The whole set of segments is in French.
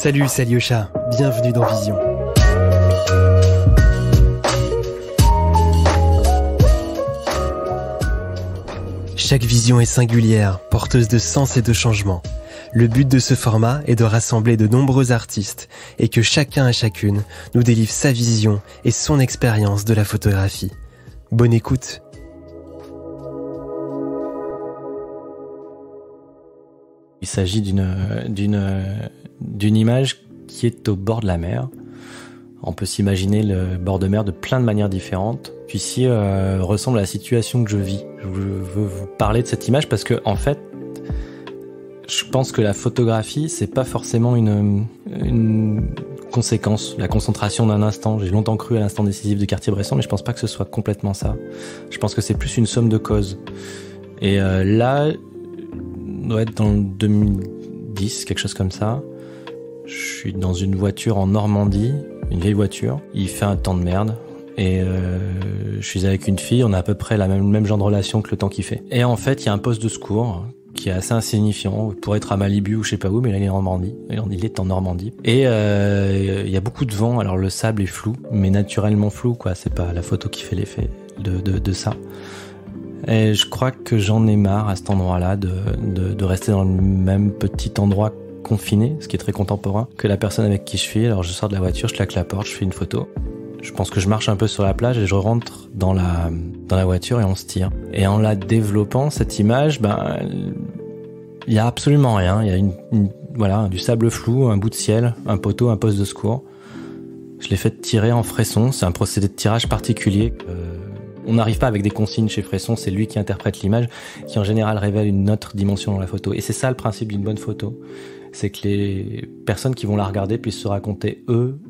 Salut, c'est Alyosha. Bienvenue dans Vision. Chaque vision est singulière, porteuse de sens et de changement. Le but de ce format est de rassembler de nombreux artistes et que chacun et chacune nous délivre sa vision et son expérience de la photographie. Bonne écoute Il s'agit d'une, d'une, d'une image qui est au bord de la mer. On peut s'imaginer le bord de mer de plein de manières différentes. Ici euh, ressemble à la situation que je vis. Je veux vous parler de cette image parce que en fait, je pense que la photographie, c'est pas forcément une, une conséquence, la concentration d'un instant. J'ai longtemps cru à l'instant décisif de quartier bresson mais je pense pas que ce soit complètement ça. Je pense que c'est plus une somme de causes. Et euh, là, doit être dans le 2010, quelque chose comme ça. Je suis dans une voiture en Normandie, une vieille voiture. Il fait un temps de merde. Et euh, je suis avec une fille, on a à peu près la même, le même genre de relation que le temps qu'il fait. Et en fait, il y a un poste de secours qui est assez insignifiant pour être à Malibu ou je sais pas où, mais là il est en Normandie. Il est en Normandie. Et euh, il y a beaucoup de vent, alors le sable est flou, mais naturellement flou, quoi. C'est pas la photo qui fait l'effet de ça. Et je crois que j'en ai marre à cet endroit-là de, de, rester dans le même petit endroit confiné, ce qui est très contemporain, que la personne avec qui je suis. Alors je sors de la voiture, je claque la porte, je fais une photo. Je pense que je marche un peu sur la plage et je rentre dans la, dans la voiture et on se tire. Et en la développant, cette image, ben, il y a absolument rien. Il y a une, voilà, du sable flou, un bout de ciel, un poteau, un poste de secours. Je l'ai fait tirer en frisson, C'est un procédé de tirage particulier. Euh, on n'arrive pas avec des consignes chez Fresson, c'est lui qui interprète l'image, qui en général révèle une autre dimension dans la photo. Et c'est ça le principe d'une bonne photo, c'est que les personnes qui vont la regarder puissent se raconter, eux,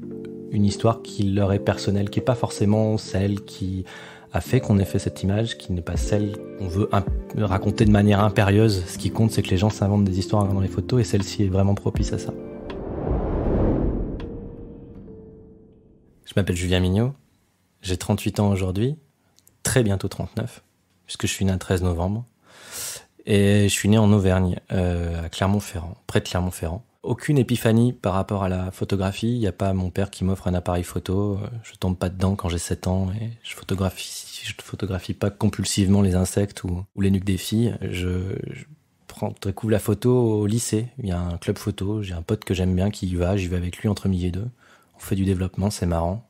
une histoire qui leur est personnelle, qui n'est pas forcément celle qui a fait qu'on ait fait cette image, qui n'est pas celle qu'on veut raconter de manière impérieuse. Ce qui compte, c'est que les gens s'inventent des histoires dans les photos, et celle-ci est vraiment propice à ça. Je m'appelle Julien Mignot, j'ai 38 ans aujourd'hui, très bientôt 39, puisque je suis né le 13 novembre. Et je suis né en Auvergne, euh, à Clermont-Ferrand, près de Clermont-Ferrand. Aucune épiphanie par rapport à la photographie. Il n'y a pas mon père qui m'offre un appareil photo. Euh, je tombe pas dedans quand j'ai 7 ans et je photographie, je photographie pas compulsivement les insectes ou, les nuques des filles. Je, prends, découvre la photo au lycée. Il y a un club photo. J'ai un pote que j'aime bien qui y va. J'y vais avec lui entre milliers deux. On fait du développement, c'est marrant.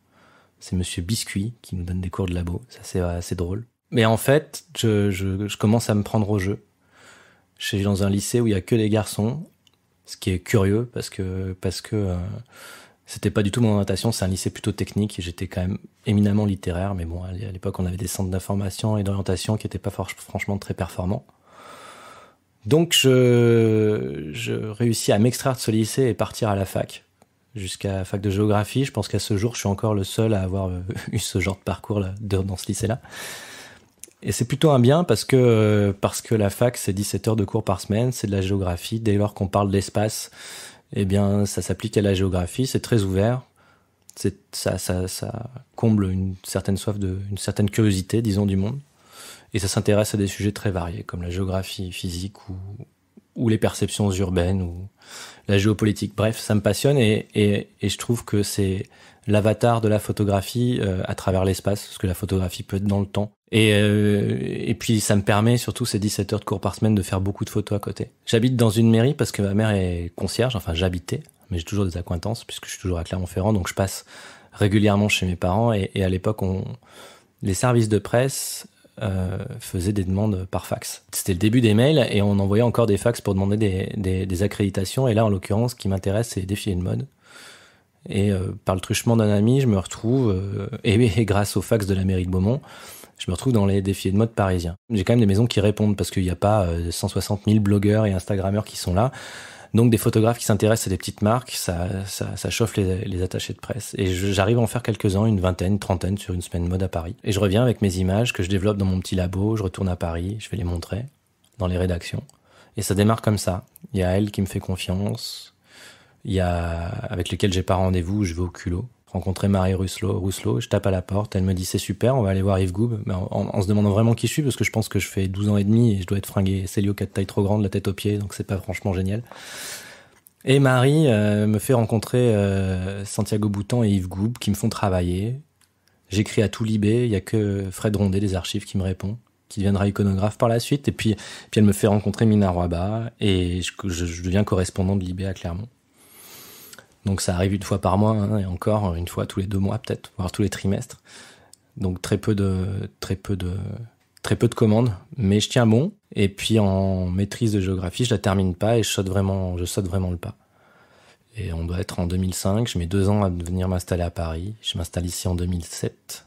C'est Monsieur Biscuit qui nous donne des cours de labo. Ça, c'est assez euh, drôle. Mais en fait, je, commence à me prendre au jeu. Je suis dans un lycée où il y a que des garçons, ce qui est curieux parce que parce que euh, c'était pas du tout mon orientation. C'est un lycée plutôt technique et j'étais quand même éminemment littéraire. Mais bon, à l'époque, on avait des centres d'information et d'orientation qui n'étaient pas franchement très performants. Donc, je réussis à m'extraire de ce lycée et partir à la fac jusqu'à fac de géographie. Je pense qu'à ce jour, je suis encore le seul à avoir euh, eu ce genre de parcours dans ce lycée-là. Et c'est plutôt un bien parce que, euh, parce que la fac, c'est 17 heures de cours par semaine, c'est de la géographie. Dès lors qu'on parle d'espace, eh bien, ça s'applique à la géographie, c'est très ouvert. Ça, ça, comble une certaine soif, de, une certaine curiosité, disons, du monde. Et ça s'intéresse à des sujets très variés, comme la géographie physique ou, ou les perceptions urbaines ou la géopolitique. Bref, ça me passionne et, et, et je trouve que c'est l'avatar de la photographie euh, à travers l'espace, parce que la photographie peut être dans le temps. Et, euh, et puis ça me permet, surtout ces 17 heures de cours par semaine, de faire beaucoup de photos à côté. J'habite dans une mairie parce que ma mère est concierge, enfin j'habitais, mais j'ai toujours des acquaintances puisque je suis toujours à Clermont-Ferrand, donc je passe régulièrement chez mes parents et, à l'époque on les services de presse euh, faisait des demandes par fax. C'était le début des mails et on envoyait encore des fax pour demander des, accréditations. Et là, en l'occurrence, ce qui m'intéresse, c'est les défilés de mode. Et euh, par le truchement d'un ami, je me retrouve, euh, et, grâce aux fax de la mairie de Beaumont, je me retrouve dans les défis de mode parisiens. J'ai quand même des maisons qui répondent parce qu'il n'y a pas 160 000 blogueurs et Instagrammeurs qui sont là. Donc des photographes qui s'intéressent à des petites marques, ça, ça, chauffe les, attachés de presse. Et j'arrive à en faire quelques-uns, une vingtaine, trentaine sur une semaine mode à Paris. Et je reviens avec mes images que je développe dans mon petit labo, je retourne à Paris, je vais les montrer dans les rédactions. Et ça démarre comme ça. Il y a elle qui me fait confiance, il y a avec lequel j'ai pas rendez-vous, je vais au culot rencontrer Marie Rousselot, je tape à la porte, elle me dit c'est super, on va aller voir Yves Goub, en, se demandant vraiment qui je suis, parce que je pense que je fais 12 ans et demi et je dois être fringué, cas de tailles trop grande, la tête aux pieds, donc c'est pas franchement génial. Et Marie euh, me fait rencontrer euh, Santiago Boutan et Yves Goub qui me font travailler. J'écris à tout Libé, il y a que Fred Rondet des archives qui me répond, qui deviendra iconographe par la suite. Et puis, puis elle me fait rencontrer Mina et je, je deviens correspondant de Libé à Clermont. Donc ça arrive une fois par mois hein, et encore euh, une fois tous les deux mois peut-être, voire tous les trimestres. Donc très peu de très peu de très peu de commandes, mais je tiens bon. Et puis en maîtrise de géographie, je la termine pas et je saute vraiment je saute vraiment le pas. Et on doit être en 2005. Je mets deux ans à venir m'installer à Paris. Je m'installe ici en 2007.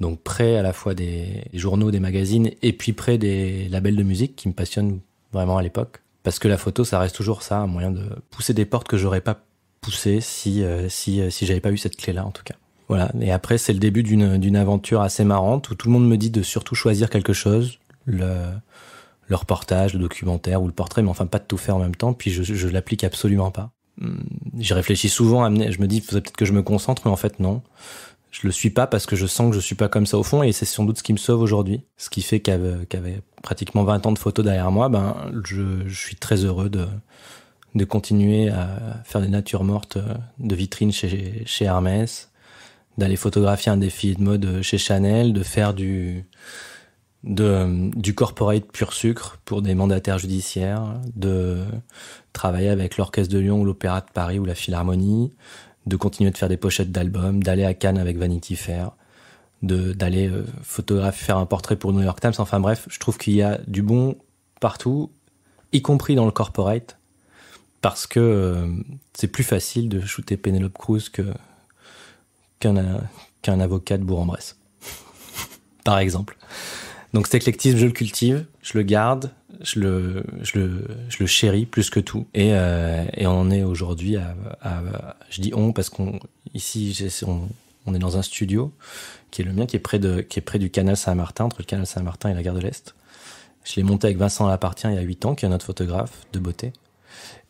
Donc près à la fois des journaux, des magazines et puis près des labels de musique qui me passionnent vraiment à l'époque. Parce que la photo, ça reste toujours ça, un moyen de pousser des portes que j'aurais pas poussé si, euh, si, euh, si j'avais pas eu cette clé-là, en tout cas. Voilà. Et après, c'est le début d'une aventure assez marrante où tout le monde me dit de surtout choisir quelque chose, le, le reportage, le documentaire ou le portrait, mais enfin pas de tout faire en même temps. Puis je, je l'applique absolument pas. Hmm. J'y réfléchis souvent, à je me dis faudrait peut-être que je me concentre, mais en fait non. Je le suis pas parce que je sens que je suis pas comme ça au fond et c'est sans doute ce qui me sauve aujourd'hui. Ce qui fait qu'avec pratiquement 20 ans de photos derrière moi, ben, je suis très heureux de, de continuer à faire des natures mortes euh, de vitrine chez, chez Hermès, d'aller photographier un défi de mode euh, chez Chanel, de faire du, euh, du corporate pur sucre pour des mandataires judiciaires, de travailler avec l'Orchestre de Lyon ou l'Opéra de Paris ou la Philharmonie, de continuer de faire des pochettes d'albums, d'aller à Cannes avec Vanity Fair, d'aller photographier, faire un portrait pour New York Times. Enfin bref, je trouve qu'il y a du bon partout, y compris dans le corporate parce que euh, c'est plus facile de shooter Penelope Cruz que qu'un qu'un avocat de Bourg-en-Bresse, par exemple. Donc cet éclectisme, je le cultive, je le garde, je le, je le, je le chéris plus que tout. Et, euh, et on en est aujourd'hui à, je dis on parce qu'on ici on, est dans un studio qui est le mien, qui est près de qui est près du canal Saint-Martin, entre le canal Saint-Martin et la gare de l'Est. Je l'ai monté avec Vincent Lapartien il y a 8 ans, qui est autre photographe de beauté.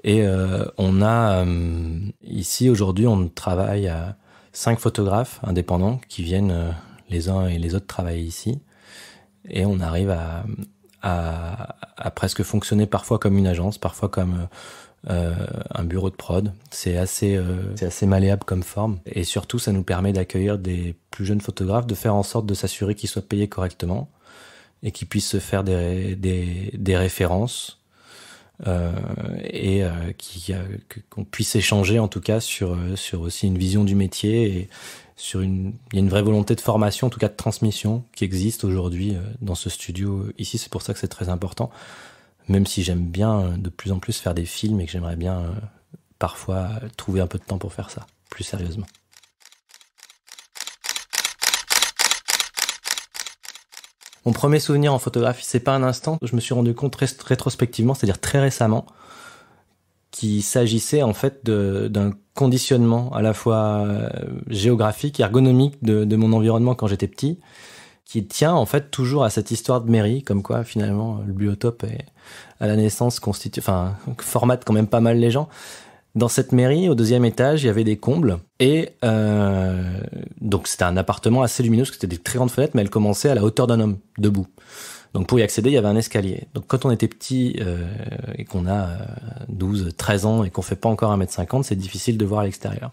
Et euh, on a euh, ici aujourd'hui, on travaille à cinq photographes indépendants qui viennent euh, les uns et les autres travailler ici. Et on arrive à, presque fonctionner parfois comme une agence, parfois comme un bureau de prod. C'est assez, c'est assez malléable comme forme. Et surtout, ça nous permet d'accueillir des plus jeunes photographes, de faire en sorte de s'assurer qu'ils soient payés correctement et qu'ils puissent se faire des, des références euh, et euh, qu'on puisse échanger en tout cas sur, euh, sur aussi une vision du métier et sur une, il y a une vraie volonté de formation, en tout cas de transmission qui existe aujourd'hui dans ce studio ici. C'est pour ça que c'est très important, même si j'aime bien de plus en plus faire des films et que j'aimerais bien parfois trouver un peu de temps pour faire ça, plus sérieusement. Mon premier souvenir en photographie, c'est pas un instant. Je me suis rendu compte rétrospectivement, c'est-à-dire très récemment, qu'il s'agissait en fait d'un conditionnement à la fois euh, géographique, et ergonomique de, mon environnement quand j'étais petit, qui tient en fait toujours à cette histoire de mairie, comme quoi finalement le biotope à la naissance constitue, enfin formate quand même pas mal les gens. Dans cette mairie, au deuxième étage, il y avait des combles. Et euh, donc c'était un appartement assez lumineux, parce que c'était des très grandes fenêtres, mais elles commençaient à la hauteur d'un homme, debout. Donc pour y accéder, il y avait un escalier. Donc quand on était petit euh, et qu'on a 12, euh, 13 ans et qu'on fait pas encore 1m50, c'est difficile de voir l'extérieur.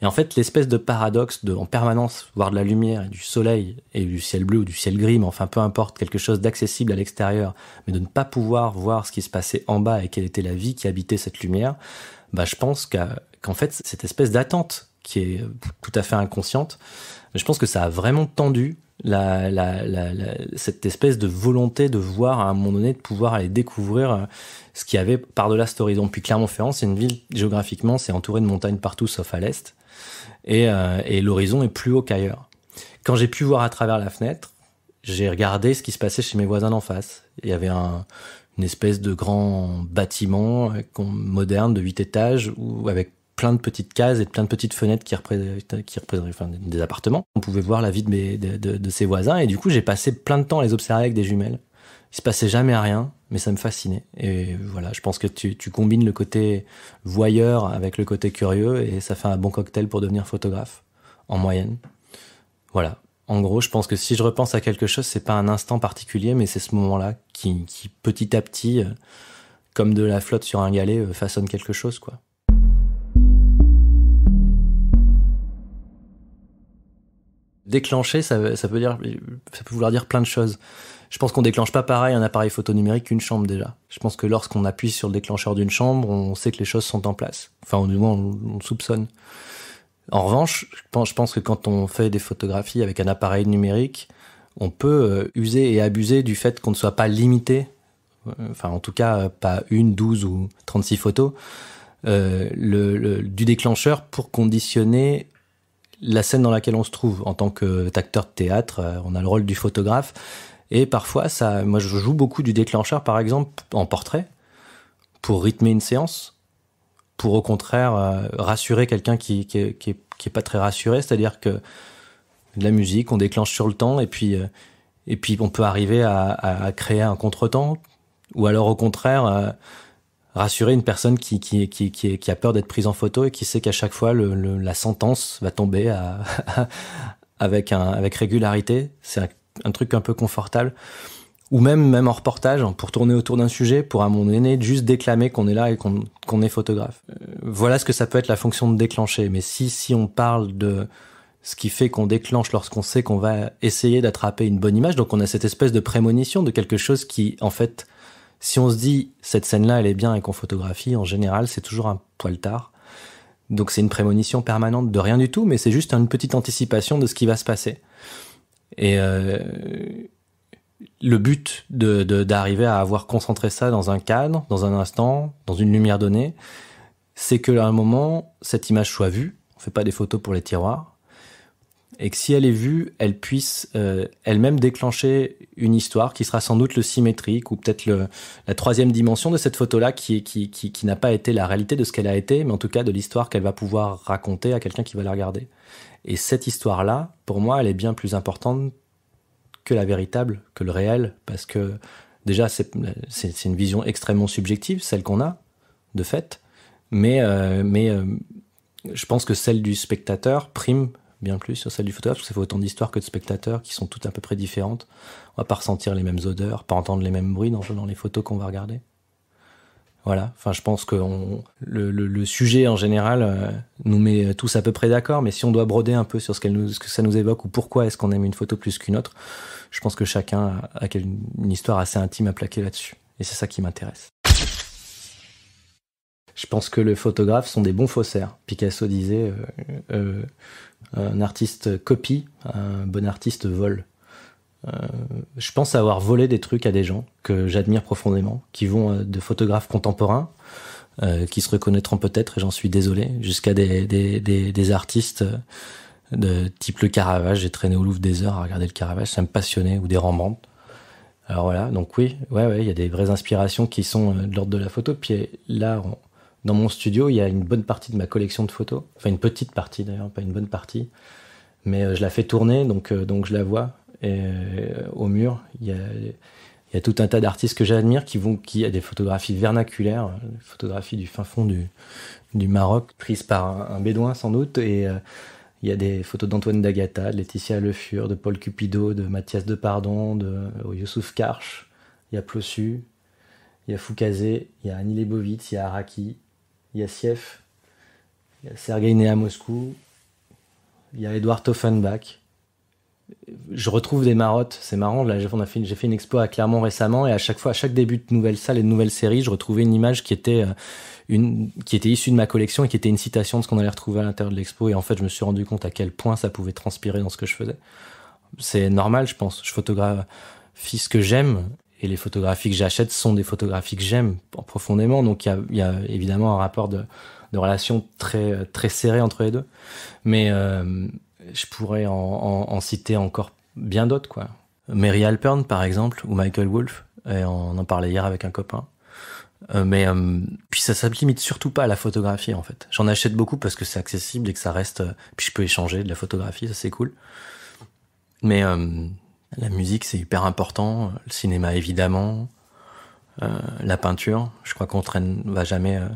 Et en fait, l'espèce de paradoxe de en permanence voir de la lumière et du soleil et du ciel bleu ou du ciel gris, mais enfin peu importe, quelque chose d'accessible à l'extérieur, mais de ne pas pouvoir voir ce qui se passait en bas et quelle était la vie qui habitait cette lumière, bah, je pense qu'en fait, cette espèce d'attente qui est tout à fait inconsciente, je pense que ça a vraiment tendu cette espèce de volonté de voir à un moment donné, de pouvoir aller découvrir euh, ce qu'il y avait par-delà horizon. Puis Clermont-Ferrand, c'est une ville, géographiquement, c'est entouré de montagnes partout sauf à l'est. Et, euh, et l'horizon est plus haut qu'ailleurs. Quand j'ai pu voir à travers la fenêtre, j'ai regardé ce qui se passait chez mes voisins en face. Il y avait un, une espèce de grand bâtiment euh, moderne de huit étages ou avec plein de petites cases et plein de petites fenêtres qui représentent, qui des appartements. On pouvait voir la vie de, de, ses voisins et du coup j'ai passé plein de temps à les observer avec des jumelles. Il se passait jamais rien, mais ça me fascinait. Et voilà, je pense que tu, tu combines le côté voyeur avec le côté curieux et ça fait un bon cocktail pour devenir photographe, en moyenne. Voilà. En gros, je pense que si je repense à quelque chose, c'est pas un instant particulier, mais c'est ce moment-là qui, petit à petit, euh, comme de la flotte sur un galet, euh, façonne quelque chose, quoi. Déclencher, ça, ça, peut dire, ça peut vouloir dire plein de choses. Je pense qu'on déclenche pas pareil un appareil photo numérique qu'une chambre déjà. Je pense que lorsqu'on appuie sur le déclencheur d'une chambre, on sait que les choses sont en place. Enfin, au moins, on, soupçonne. En revanche, je pense que quand on fait des photographies avec un appareil numérique, on peut euh, user et abuser du fait qu'on ne soit pas limité, euh, enfin en tout cas euh, pas une, douze ou trente-six photos, du déclencheur pour conditionner la scène dans laquelle on se trouve. En tant qu'acteur de théâtre, on a le rôle du photographe. Et parfois, ça, moi je joue beaucoup du déclencheur, par exemple, en portrait, pour rythmer une séance, pour au contraire rassurer quelqu'un qui n'est est pas très rassuré, c'est-à-dire que de la musique, on déclenche sur le temps et puis, euh, et puis on peut arriver à, créer un contretemps ou alors au contraire euh, rassurer une personne qui, qui, qui, a peur d'être prise en photo et qui sait qu'à chaque fois la sentence va tomber avec, avec régularité. C'est un, truc un peu confortable. Ou même, même en reportage, hein, pour tourner autour d'un sujet, pour à mon aîné juste déclamer qu'on est là et qu'on est photographe. Euh, voilà ce que ça peut être la fonction de déclencher. Mais si, si on parle de, ce qui fait qu'on déclenche lorsqu'on sait qu'on va essayer d'attraper une bonne image. Donc on a cette espèce de prémonition de quelque chose qui, en fait, si on se dit cette scène-là, elle est bien et qu'on photographie, en général, c'est toujours un poil tard. Donc c'est une prémonition permanente de rien du tout, mais c'est juste une petite anticipation de ce qui va se passer. Et euh, le but d'arriver de, d'arriver à avoir concentré ça dans un cadre, dans un instant, dans une lumière donnée, c'est que à un moment, cette image soit vue. On fait pas des photos pour les tiroirs et que si elle est vue, elle puisse euh, elle-même déclencher une histoire qui sera sans doute le symétrique ou peut-être la troisième dimension de cette photo-là qui, qui, qui, qui n'a pas été la réalité de ce qu'elle a été, mais en tout cas de l'histoire qu'elle va pouvoir raconter à quelqu'un qui va la regarder. Et cette histoire-là, pour moi, elle est bien plus importante que la véritable, que le réel, parce que déjà, c'est une vision extrêmement subjective, celle qu'on a, de fait, mais, euh, mais euh, je pense que celle du spectateur prime bien plus sur celle du photographe, parce que ça fait autant d'histoires que de spectateurs qui sont toutes à peu près différentes. On va pas ressentir les mêmes odeurs, pas entendre les mêmes bruits dans, les photos qu'on va regarder. Voilà. Enfin, je pense que le, sujet en général euh, nous met tous à peu près d'accord, mais si on doit broder un peu sur ce, que ça nous évoque ou pourquoi est-ce qu'on aime une photo plus qu'une autre, je pense que chacun a, une, histoire assez intime à plaquer là-dessus. Et c'est ça qui m'intéresse. Je pense que les photographes sont des bons faussaires. Picasso disait euh, euh un artiste copie, un bon artiste vole. Euh, je pense avoir volé des trucs à des gens que j'admire profondément, qui vont euh, de photographes contemporains, euh, qui se reconnaîtront peut-être, et j'en suis désolé, jusqu'à des, artistes de type le Caravage. J'ai traîné au Louvre des heures à regarder le Caravage, ça me passionnait, ou des Rembrandt. Alors voilà, donc oui, ouais, ouais, il y a des vraies inspirations qui sont de l'ordre de la photo. Puis là, on dans mon studio, il y a une bonne partie de ma collection de photos. Enfin, une petite partie d'ailleurs, pas une bonne partie. Mais euh, je la fais tourner, donc, euh, je la vois. Et euh, au mur, il y a, tout un tas d'artistes que j'admire qui vont, qui a des photographies vernaculaires, des photographies du fin fond du, Maroc, prises par un, bédouin sans doute. Et il y a des photos d'Antoine Dagata, de Laetitia Le Fur, de Paul Cupido, de Mathias Depardon, de oh, Youssouf Karch. Il y a Plossu, il y a Foucazé, il y a Annie Lebovitz, il y a Araki, Sief, il y a Sergei Nea Moscou, il y a Edouard Toffenbach. Je retrouve des marottes, c'est marrant. Là, j'ai fait, fait, une expo à Clermont récemment et à chaque fois, à chaque début de nouvelle salle et de nouvelle série, je retrouvais une image qui était, euh, une, qui était issue de ma collection et qui était une citation de ce qu'on allait retrouver à l'intérieur de l'expo. Et en fait, je me suis rendu compte à quel point ça pouvait transpirer dans ce que je faisais. C'est normal, je pense. Je photographie ce que j'aime et les photographies que j'achète sont des photographies que j'aime profondément. Donc il y a, évidemment un rapport de, relation très très serré entre les deux. Mais euh, je pourrais en, citer encore bien d'autres quoi. Mary Alpern par exemple ou Michael Wolff. Et on en parlait hier avec un copain. Euh, mais euh, puis ça ne limite surtout pas à la photographie en fait. J'en achète beaucoup parce que c'est accessible et que ça reste. puis je peux échanger de la photographie, ça c'est cool. Mais la musique, c'est hyper important. Le cinéma, évidemment. Euh, la peinture. Je crois qu'on traîne, va jamais, euh,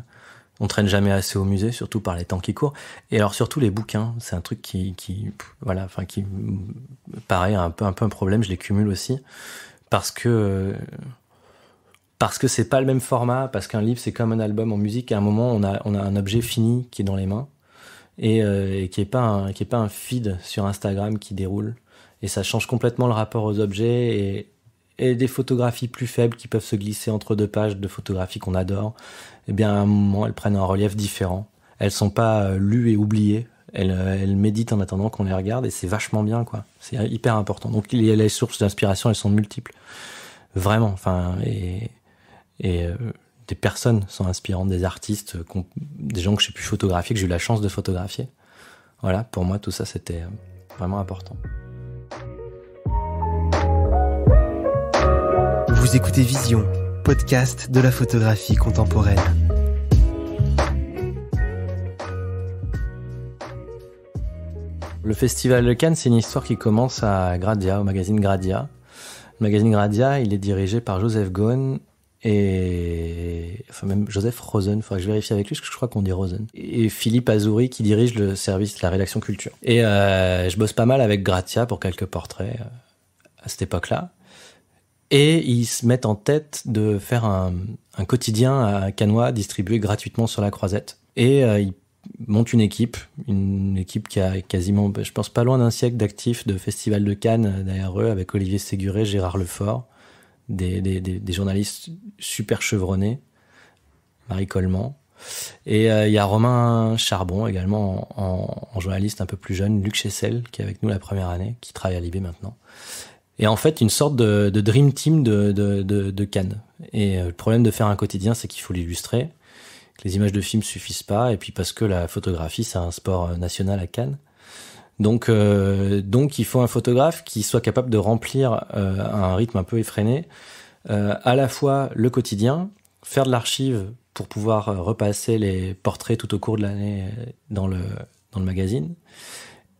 on traîne jamais assez au musée, surtout par les temps qui courent. Et alors surtout les bouquins, c'est un truc qui, voilà, enfin qui paraît un peu, un peu un problème. Je les cumule aussi parce que parce que c'est pas le même format, parce qu'un livre c'est comme un album en musique. À un moment, on a, on a un objet fini qui est dans les mains et, euh, qui est pas qui est pas un feed sur Instagram qui déroule et ça change complètement le rapport aux objets et, des photographies plus faibles qui peuvent se glisser entre deux pages de photographies qu'on adore, eh bien à un moment elles prennent un relief différent. Elles sont pas euh, lues et oubliées, euh, elles, méditent en attendant qu'on les regarde et c'est vachement bien quoi. C'est hyper important. Donc les, les sources d'inspiration elles sont multiples, vraiment. Enfin et, euh, des personnes sont inspirantes, des artistes, des gens que j'ai pu photographier, que j'ai eu la chance de photographier. Voilà, pour moi tout ça c'était vraiment important. Vous écoutez Vision, podcast de la photographie contemporaine. Le festival de Cannes, c'est une histoire qui commence à Gradia, au magazine Gradia. Le magazine Gradia, il est dirigé par Joseph Ghosn et enfin même Joseph Rosen, il faudrait que je vérifie avec lui, parce que je crois qu'on dit Rosen. Et Philippe Azouri qui dirige le service, de la rédaction culture. Et euh, je bosse pas mal avec Gradia pour quelques portraits euh, à cette époque-là. Et ils se mettent en tête de faire un, quotidien à Canois distribué gratuitement sur la croisette. Et euh, ils montent une équipe, une équipe qui a quasiment, je pense, pas loin d'un siècle d'actifs de Festival de Cannes euh, derrière eux, avec Olivier Séguré, Gérard Lefort, des, journalistes super chevronnés, Marie Coleman. Et euh, il y a Romain Charbon également en, en, journaliste un peu plus jeune, Luc Chessel qui est avec nous la première année, qui travaille à Libé maintenant et en fait une sorte de, dream team de, Cannes. Et euh, le problème de faire un quotidien, c'est qu'il faut l'illustrer, que les images de films suffisent pas, et puis parce que la photographie, c'est un sport euh, national à Cannes. Donc, euh, donc il faut un photographe qui soit capable de remplir un rythme un peu effréné, à la fois le quotidien, faire de l'archive pour pouvoir repasser les portraits tout au cours de l'année dans le, dans le magazine,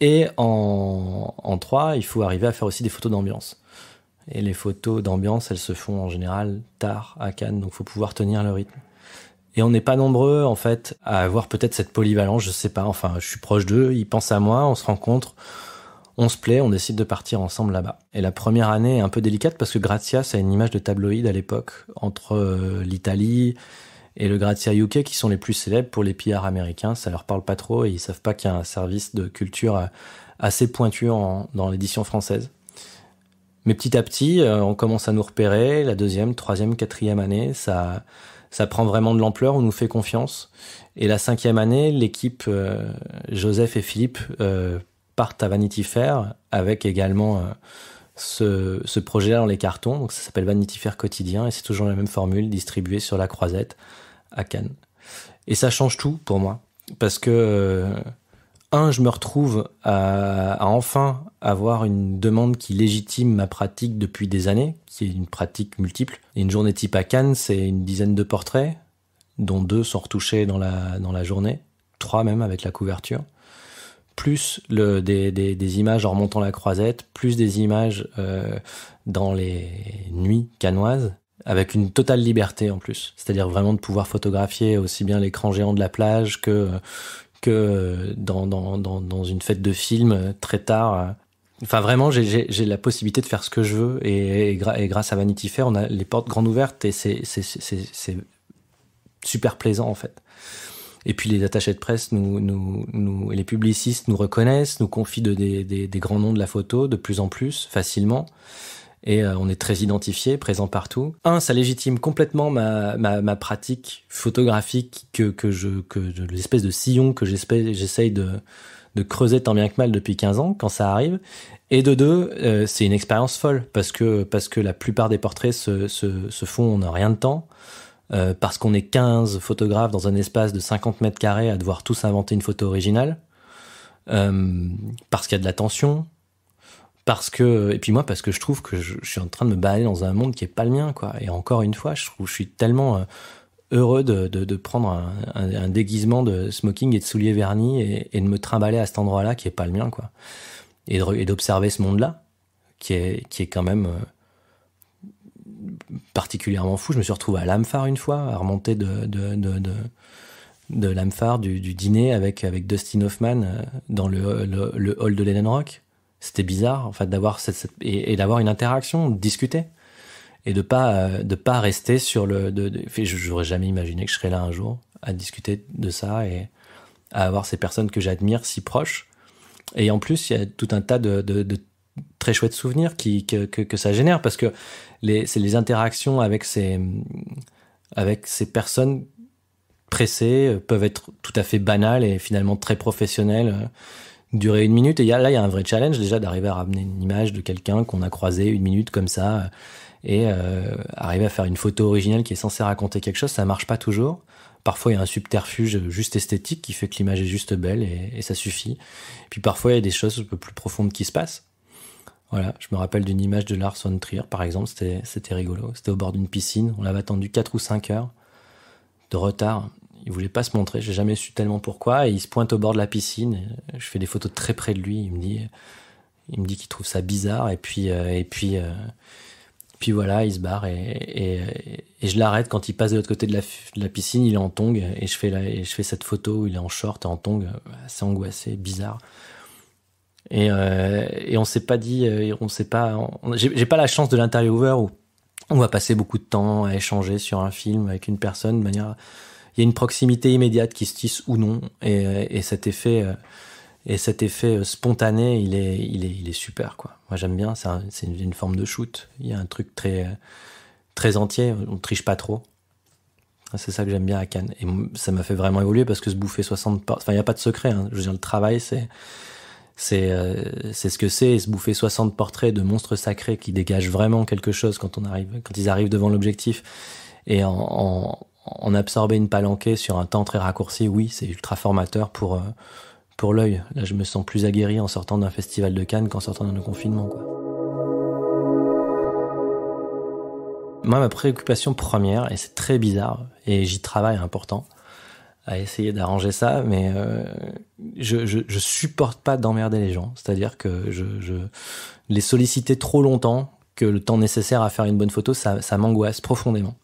et en, trois, 3, il faut arriver à faire aussi des photos d'ambiance. Et les photos d'ambiance, elles se font en général tard à Cannes, donc faut pouvoir tenir le rythme. Et on n'est pas nombreux, en fait, à avoir peut-être cette polyvalence, je sais pas, enfin, je suis proche d'eux, ils pensent à moi, on se rencontre, on se plaît, on décide de partir ensemble là-bas. Et la première année est un peu délicate parce que Grazia, c'est une image de tabloïd à l'époque, entre euh, l'Italie, et le gratia UK qui sont les plus célèbres pour les pillards américains. Ça leur parle pas trop et ils savent pas qu'il y a un service de culture euh, assez pointu en, dans l'édition française. Mais petit à petit, euh, on commence à nous repérer. La deuxième, troisième, quatrième année, ça, ça prend vraiment de l'ampleur. On nous fait confiance. Et la cinquième année, l'équipe euh, Joseph et Philippe partent à Vanity Fair avec également ce, projet-là dans les cartons. Donc ça s'appelle Vanity Fair quotidien et c'est toujours la même formule distribuée sur la Croisette à Cannes. Et ça change tout pour moi parce que euh, un, je me retrouve à, enfin avoir une demande qui légitime ma pratique depuis des années, qui est une pratique multiple. une journée type à Cannes, c'est une dizaine de portraits, dont deux sont retouchés dans dans la journée, trois même avec la couverture plus des, images en remontant la croisette, plus des images euh, dans les nuits canoises, avec une totale liberté en plus. C'est-à-dire vraiment de pouvoir photographier aussi bien l'écran géant de la plage que, dans, une fête de film très tard. Enfin, vraiment, j'ai la possibilité de faire ce que je veux. Et, et, grâce à Vanity Fair, on a les portes grandes ouvertes et c'est super plaisant en fait. Et puis les attachés de presse nous, nous, les publicistes nous reconnaissent, nous confient des, grands noms de la photo de plus en plus facilement. Et euh, on est très identifié, présent partout. Un, ça légitime complètement ma, pratique photographique que, que l'espèce de sillon que j'essaye de, creuser tant bien que mal depuis 15 ans quand ça arrive. Et de deux, euh, c'est une expérience folle parce que parce que la plupart des portraits se, se font en rien de temps. Euh, parce qu'on est 15 photographes dans un espace de 50 mètres carrés à devoir tous inventer une photo originale, euh, parce qu'il y a de la tension, parce que et puis moi parce que je trouve que je, suis en train de me balader dans un monde qui est pas le mien quoi. Et encore une fois, je trouve je suis tellement euh, heureux de, prendre un, déguisement de smoking et de souliers vernis et, de me trimballer à cet endroit-là qui est pas le mien quoi. Et d'observer ce monde-là qui est qui est quand même particulièrement fou. Je me suis retrouvé à L'Amphar une fois, à remonter de, de, de, de, de du, du, dîner avec, avec Dustin Hoffman euh, dans le, le, hall de l'Eden Rock. C'était bizarre, en fait, d'avoir cette, et, d'avoir une interaction, discuter. Et de pas, euh, de pas rester sur le. fait de, J'aurais jamais imaginé que je serais là un jour à discuter de ça et à avoir ces personnes que j'admire si proches. Et en plus, il y a tout un tas de, de, de, très chouette souvenir qui, que, que, ça génère parce que c'est les interactions avec ces, avec ces personnes pressées euh, peuvent être tout à fait banales et finalement très professionnelles euh, durer une minute. Et là, il y a un vrai challenge déjà d'arriver à ramener une image de quelqu'un qu'on a croisé une minute comme ça euh, et arriver à faire une photo originale qui est censée raconter quelque chose. Ça marche pas toujours. Parfois, il y a un subterfuge juste esthétique qui fait que l'image est juste belle et, et, ça suffit. Puis parfois, il y a des choses un peu plus profondes qui se passent. Voilà, je me rappelle d'une image de Lars von Trier, par exemple, c'était rigolo. C'était au bord d'une piscine, on l'avait attendu 4 ou 5 heures de retard. Il voulait pas se montrer, j'ai jamais su tellement pourquoi. Et il se pointe au bord de la piscine, je fais des photos très près de lui, il me dit il me dit qu'il trouve ça bizarre, et puis, euh, et puis, euh, puis voilà, il se barre, et, et, je l'arrête quand il passe de l'autre côté de la, piscine, il est en tongue, et je, fais la, et je fais cette photo où il est en short et en tongue, assez angoissé, bizarre. Euh, et, on s'est pas dit, euh, on s'est pas, j'ai pas la chance de l'interviewer où on va passer beaucoup de temps à échanger sur un film avec une personne de manière, il y a une proximité immédiate qui se tisse ou non, et, euh, et cet effet, et cet effet spontané, il est, il est, il est super quoi. Moi j'aime bien, c'est une forme de shoot. Il y a un truc très, très entier. On triche pas trop. Ah, c'est ça que j'aime bien à Cannes. Et ça m'a fait vraiment évoluer parce que se bouffer 60 Enfin, il n'y a pas de secret. Hein. Je veux dire, le travail, c'est euh, c'est ce que c'est se bouffer 60 portraits de monstres sacrés qui dégagent vraiment quelque chose quand on arrive quand ils arrivent devant l'objectif et en, en, absorber une palanquée sur un temps très raccourci oui c'est ultra formateur euh, pour l'œil là je me sens plus aguerri en sortant d'un festival de Cannes qu'en sortant d'un confinement quoi moi ma préoccupation première et c'est très bizarre et j'y travaille important à essayer d'arranger ça, mais euh, je, supporte pas d'emmerder les gens. C'est-à-dire que je, les solliciter trop longtemps, que le temps nécessaire à faire une bonne photo, ça, m'angoisse profondément.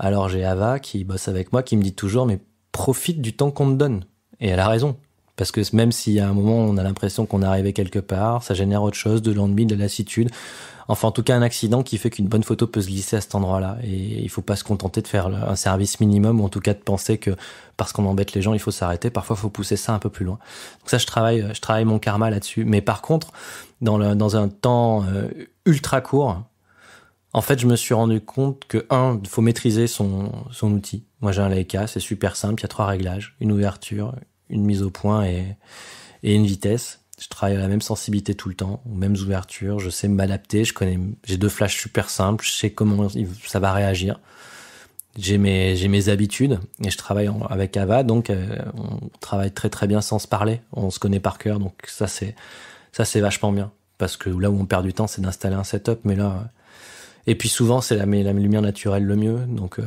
Alors j'ai Ava qui bosse avec moi, qui me dit toujours, mais profite du temps qu'on te donne. Et elle a raison. Parce que même si à un moment on a l'impression qu'on est arrivé quelque part, ça génère autre chose, de l'ennui, de la lassitude enfin en tout cas un accident qui fait qu'une bonne photo peut se glisser à cet endroit-là. Et il faut pas se contenter de faire un service minimum, ou en tout cas de penser que parce qu'on embête les gens, il faut s'arrêter. Parfois, il faut pousser ça un peu plus loin. Donc ça, je travaille, je travaille mon karma là-dessus. Mais par contre, dans, dans un temps euh, ultra court, en fait, je me suis rendu compte que, un, il faut maîtriser son, outil. Moi, j'ai un Leica, c'est super simple, il y a trois réglages, une ouverture, une mise au point et, et une vitesse. Je travaille à la même sensibilité tout le temps, aux mêmes ouvertures. Je sais m'adapter. Je connais, j'ai deux flashs super simples. Je sais comment ça va réagir. J'ai mes, j'ai mes habitudes et je travaille avec Ava. Donc, euh, on travaille très très bien sans se parler. On se connaît par cœur. Donc, ça, c'est, ça, c'est vachement bien. Parce que là où on perd du temps, c'est d'installer un setup. Mais là, euh, et puis souvent, c'est la, lumière naturelle le mieux. Donc, euh,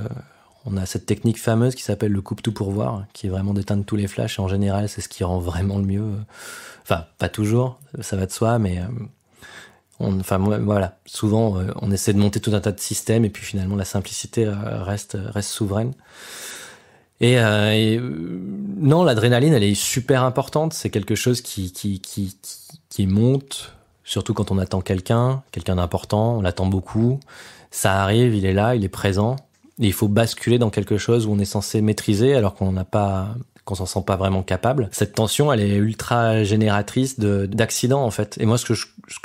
on a cette technique fameuse qui s'appelle le coupe tout pour voir, qui est vraiment d'éteindre tous les flashs. Et en général, c'est ce qui rend vraiment le mieux. Enfin, pas toujours, ça va de soi, mais euh, on, enfin voilà, souvent euh, on essaie de monter tout un tas de systèmes et puis finalement la simplicité euh, reste reste souveraine. Et, non, l'adrénaline, elle est super importante. C'est quelque chose qui qui, qui monte, surtout quand on attend quelqu'un, quelqu'un d'important. On l'attend beaucoup. Ça arrive, il est là, il est présent il faut basculer dans quelque chose où on est censé maîtriser alors qu'on n'a pas qu'on s'en sent pas vraiment capable. Cette tension, elle est ultra génératrice d'accidents en fait. Et moi, ce que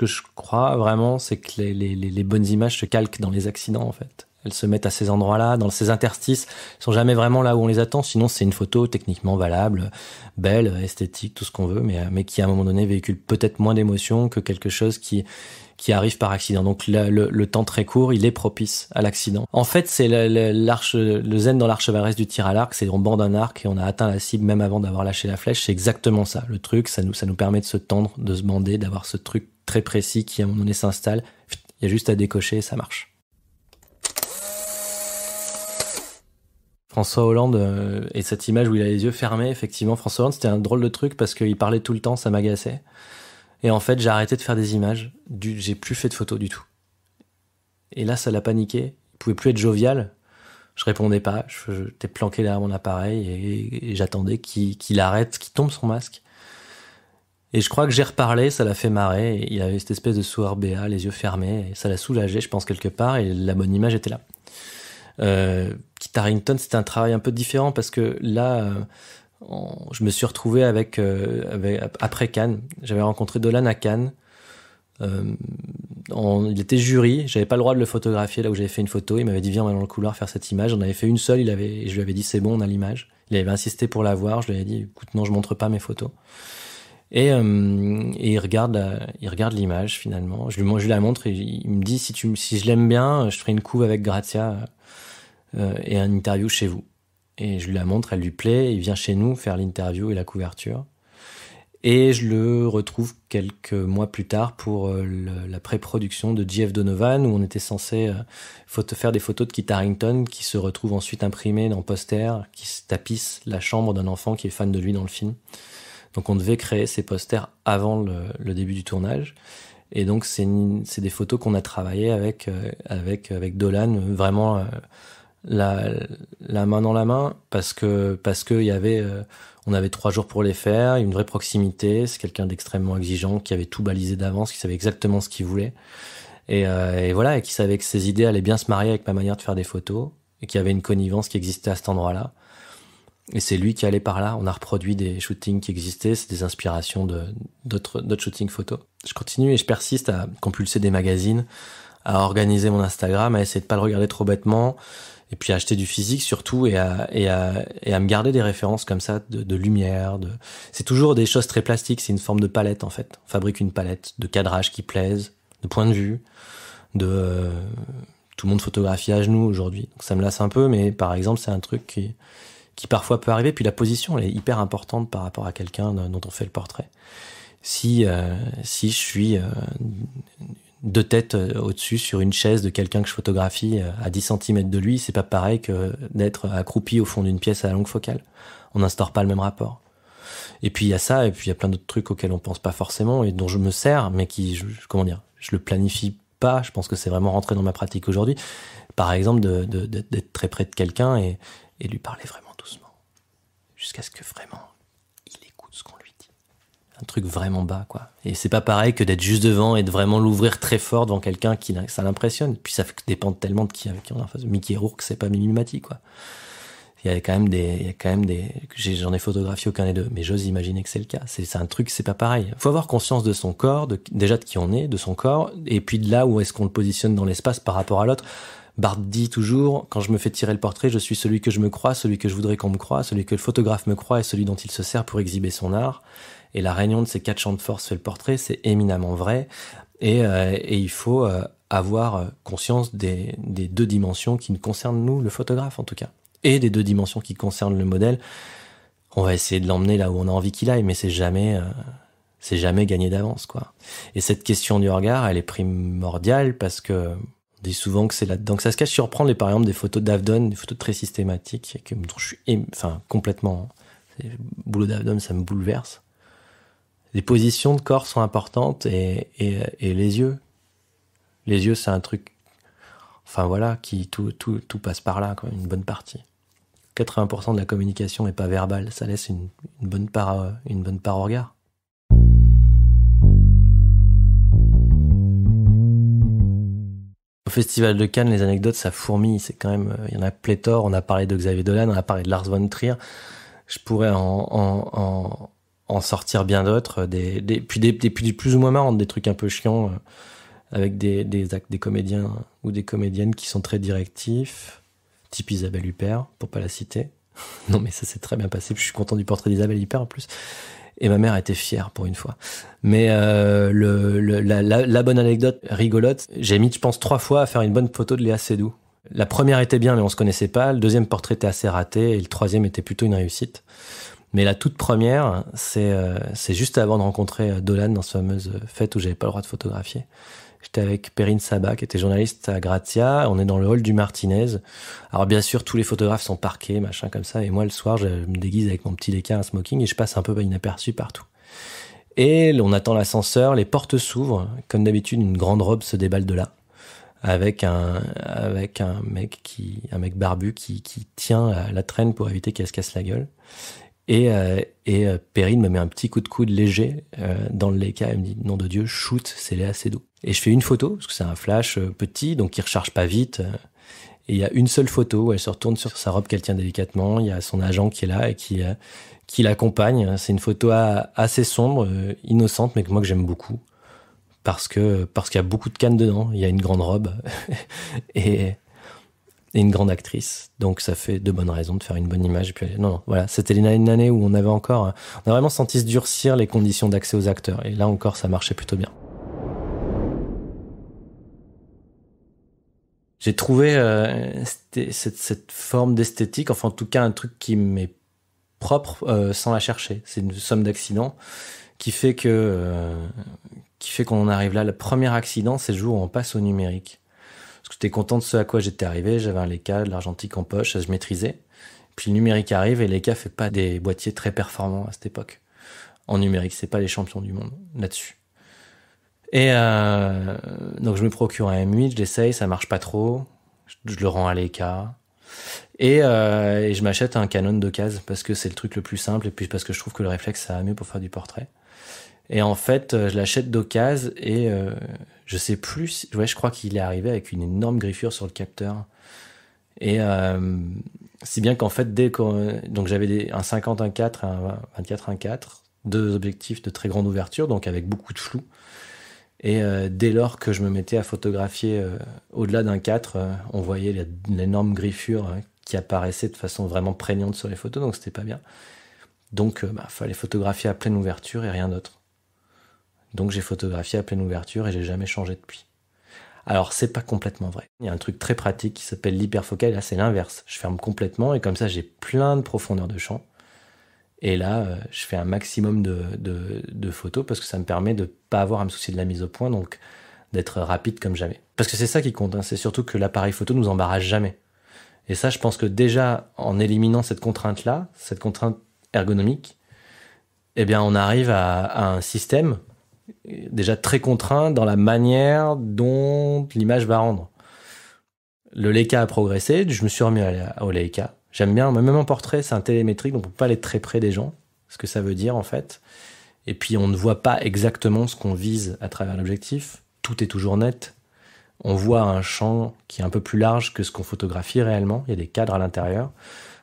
je, crois vraiment, c'est que les, bonnes images se calquent dans les accidents en fait elles se mettent à ces endroits-là, dans ces interstices, sont jamais vraiment là où on les attend. Sinon, c'est une photo techniquement valable, belle, esthétique, tout ce qu'on veut, mais, euh, mais qui à un moment donné véhicule peut-être moins d'émotions que quelque chose qui qui arrive par accident. Donc le, temps très court, il est propice à l'accident. En fait, c'est le, zen dans l'archevaleresse du tir à l'arc, c'est on bande un arc et on a atteint la cible même avant d'avoir lâché la flèche. C'est exactement ça. Le truc, ça nous, permet de se tendre, de se bander, d'avoir ce truc très précis qui à un moment donné s'installe. Il y a juste à décocher et ça marche. François Hollande euh, et cette image où il a les yeux fermés, effectivement, François Hollande, c'était un drôle de truc parce qu'il parlait tout le temps, ça m'agaçait. Et en fait, j'ai arrêté de faire des images. j'ai plus fait de photos du tout. Et là, ça l'a paniqué. Il pouvait plus être jovial. Je répondais pas. J'étais planqué derrière mon appareil et, j'attendais qu'il arrête, qu'il tombe son masque. Et je crois que j'ai reparlé, ça l'a fait marrer. il avait cette espèce de sourire béat, les yeux fermés. ça l'a soulagé, je pense, quelque part. Et la bonne image était là. Euh, Kit Harrington, c'était un travail un peu différent parce que là, euh, je me suis retrouvé euh, avec, après Cannes. J'avais rencontré Dolan à Cannes. Euh, il était jury, j'avais pas le droit de le photographier là où j'avais fait une photo. Il m'avait dit viens dans le couloir faire cette image. J'en avais fait une seule, je lui avais dit c'est bon, on a l'image. Il avait insisté pour la voir. Je lui avais dit écoute non, je montre pas mes photos. Et, euh, il regarde, l'image finalement. Je lui, la montre et il me dit si je l'aime bien, je ferai une couve avec Grazia et un interview chez vous. Et je lui la montre, elle lui plaît, il vient chez nous faire l'interview et la couverture. Et je le retrouve quelques mois plus tard pour euh, la pré-production de Jeff Donovan, où on était censé euh, faire des photos de Kit Harrington, qui se retrouve ensuite imprimé dans posters, qui tapissent la chambre d'un enfant qui est fan de lui dans le film. Donc on devait créer ces posters avant le, début du tournage. Et donc c'est des photos qu'on a travaillées avec, euh, avec Dolan, vraiment la, main dans la main parce que parce que y avait euh, on avait trois jours pour les faire, une vraie proximité, c'est quelqu'un d'extrêmement exigeant qui avait tout balisé d'avance, qui savait exactement ce qu'il voulait et, euh, voilà et qui savait que ses idées allaient bien se marier avec ma manière de faire des photos et qui avait une connivence qui existait à cet endroit-là. Et c'est lui qui allait par là. On a reproduit des shootings qui existaient, c'est des inspirations de d'autres d'autres shootings photos. Je continue et je persiste à compulser des magazines à organiser mon Instagram, à essayer de pas le regarder trop bêtement, et puis à acheter du physique surtout, et à, et à, et à me garder des références comme ça de, lumière. De... C'est toujours des choses très plastiques, c'est une forme de palette en fait. On fabrique une palette de cadrage qui plaise, de point de vue, de... Euh, tout le monde photographie à genoux aujourd'hui, donc ça me lasse un peu, mais par exemple c'est un truc qui, qui parfois peut arriver, puis la position elle est hyper importante par rapport à quelqu'un dont on fait le portrait si euh, si je suis euh, deux têtes euh, au-dessus sur une chaise de quelqu'un que je photographie euh, à 10 cm de lui, c'est pas pareil que d'être accroupi au fond d'une pièce à la longue focale. On n'instaure pas le même rapport. Et puis il y a ça, et puis il y a plein d'autres trucs auxquels on pense pas forcément et dont je me sers, mais qui, je, comment dire, je le planifie pas. Je pense que c'est vraiment rentré dans ma pratique aujourd'hui. Par exemple, d'être très près de quelqu'un et lui parler vraiment doucement, jusqu'à ce que vraiment un truc vraiment bas, quoi. Et c'est pas pareil que d'être juste devant et de vraiment l'ouvrir très fort devant quelqu'un qui ça l'impressionne. Puis ça dépend tellement de qui avec qui on est en face. Mickey Rourke, c'est pas Minimati, quoi. Il y a quand même des, quand même des, j'en ai photographié aucun des deux, mais j'ose imaginer que c'est le cas. C'est un truc, c'est pas pareil. Faut avoir conscience de son corps, déjà de qui on est, de son corps, et puis de là où est-ce qu'on le positionne dans l'espace par rapport à l'autre. Barthes dit toujours, quand je me fais tirer le portrait, je suis celui que je me crois, celui que je voudrais qu'on me croie, celui que le photographe me croit et celui dont il se sert pour exhiber son art. Et la réunion de ces quatre champs de force fait le portrait, c'est éminemment vrai. Et, euh, il faut euh, avoir euh, conscience des, deux dimensions qui nous concernent, nous, le photographe en tout cas, et des deux dimensions qui concernent le modèle. On va essayer de l'emmener là où on a envie qu'il aille, mais c'est jamais... c'est jamais gagné d'avance, quoi. Et cette question du regard, elle est primordiale parce que dit souvent que c'est là-dedans ça se cache. surprendre, les, par exemple des photos d'Avdon, des photos très systématiques, que je suis enfin, complètement. Hein, le boulot d'Avdon, ça me bouleverse. Les positions de corps sont importantes et, et, les yeux. Les yeux, c'est un truc. Enfin voilà, qui tout, tout, passe par là, une bonne partie. 80% de la communication n'est pas verbale, ça laisse une, une bonne part, une bonne part au regard. Festival de Cannes, les anecdotes, ça fourmille. C'est quand même, euh, il y en a pléthore. On a parlé de Xavier Dolan, on a parlé de Lars von Trier. Je pourrais en, en, sortir bien d'autres. Euh, des, des, puis des, plus ou moins marrantes, des trucs un peu chiants, euh, avec des, des, des comédiens ou des comédiennes qui sont très directifs. Type Isabelle Huppert, pour pas la citer. non, mais ça s'est très bien passé. Je suis content du portrait d'Isabelle Huppert en plus. Et ma mère était fière pour une fois. Mais euh, le, la, bonne anecdote rigolote, j'ai mis, je pense, trois fois à faire une bonne photo de Léa Seydoux. La première était bien, mais on se connaissait pas. Le deuxième portrait était assez raté et le troisième était plutôt une réussite. Mais la toute première, c'est euh, juste avant de rencontrer euh, Dolan dans ce fameuse fête où j'avais pas le droit de photographier. J'étais avec Perrine Sabat, qui était journaliste à Grazia, On est dans le hall du Martinez. Alors, bien sûr, tous les photographes sont parqués, machin comme ça. Et moi, le soir, je me déguise avec mon petit déca, un smoking, et je passe un peu inaperçu partout. Et on attend l'ascenseur, les portes s'ouvrent. Comme d'habitude, une grande robe se déballe de là. Avec un, avec un mec qui, un mec barbu qui, qui tient la traîne pour éviter qu'elle se casse la gueule. Et, euh, et euh, Perrine me met un petit coup de coude léger euh, dans le Leica. Elle me dit Nom de Dieu, shoot, c'est Léa doux ». Et je fais une photo, parce que c'est un flash euh, petit, donc il recharge pas vite. Et il y a une seule photo où elle se retourne sur sa robe qu'elle tient délicatement. Il y a son agent qui est là et qui, qui l'accompagne. C'est une photo assez sombre, innocente, mais que moi que j'aime beaucoup. Parce que parce qu'il y a beaucoup de cannes dedans. Il y a une grande robe. et, et une grande actrice. Donc ça fait de bonnes raisons de faire une bonne image. puis, non, non voilà, c'était une année où on avait encore, on a vraiment senti se durcir les conditions d'accès aux acteurs. Et là encore, ça marchait plutôt bien. J'ai trouvé euh, cette, forme d'esthétique, enfin en tout cas un truc qui m'est propre euh, sans la chercher. C'est une somme d'accidents qui fait que euh, qui fait qu'on arrive là. Le premier accident, c'est le jour où on passe au numérique. Parce que j'étais content de ce à quoi j'étais arrivé. J'avais un Leica, de l'argentique en poche, ça je maîtrisais. Puis le numérique arrive et Leica fait pas des boîtiers très performants à cette époque. En numérique, c'est pas les champions du monde là-dessus. Et euh, donc je me procure un M8, je l'essaye, ça marche pas trop. Je, le rends à Leica. Et, euh, je m'achète un Canon de parce que c'est le truc le plus simple et puis parce que je trouve que le réflexe ça va mieux pour faire du portrait. Et en fait, euh, je l'achète d'occasion et euh, je sais plus. Ouais, je crois qu'il est arrivé avec une énorme griffure sur le capteur. Et euh, si bien qu'en fait, dès qu'on. Donc j'avais un 50, 1 4, un 24, 1 4, deux objectifs de très grande ouverture, donc avec beaucoup de flou. Et dès lors que je me mettais à photographier au-delà d'un 4, on voyait l'énorme griffure qui apparaissait de façon vraiment prégnante sur les photos, donc c'était pas bien. Donc il bah, fallait photographier à pleine ouverture et rien d'autre. Donc j'ai photographié à pleine ouverture et j'ai jamais changé depuis. Alors c'est pas complètement vrai. Il y a un truc très pratique qui s'appelle l'hyperfocal. là c'est l'inverse. Je ferme complètement et comme ça j'ai plein de profondeur de champ. Et là, euh, je fais un maximum de, photos parce que ça me permet de ne pas avoir à me soucier de la mise au point, donc d'être rapide comme jamais. Parce que c'est ça qui compte, hein. c'est surtout que l'appareil photo nous embarrasse jamais. Et ça, je pense que déjà, en éliminant cette contrainte-là, cette contrainte ergonomique, eh bien, on arrive à un système déjà très contraint dans la manière dont l'image va rendre. Le Leica a progressé, je me suis remis au Leica. J'aime bien, même en portrait, c'est un télémétrique, donc on peut pas aller très près des gens, ce que ça veut dire en fait. Et puis on ne voit pas exactement ce qu'on vise à travers l'objectif, tout est toujours net. On voit un champ qui est un peu plus large que ce qu'on photographie réellement, il y a des cadres à l'intérieur.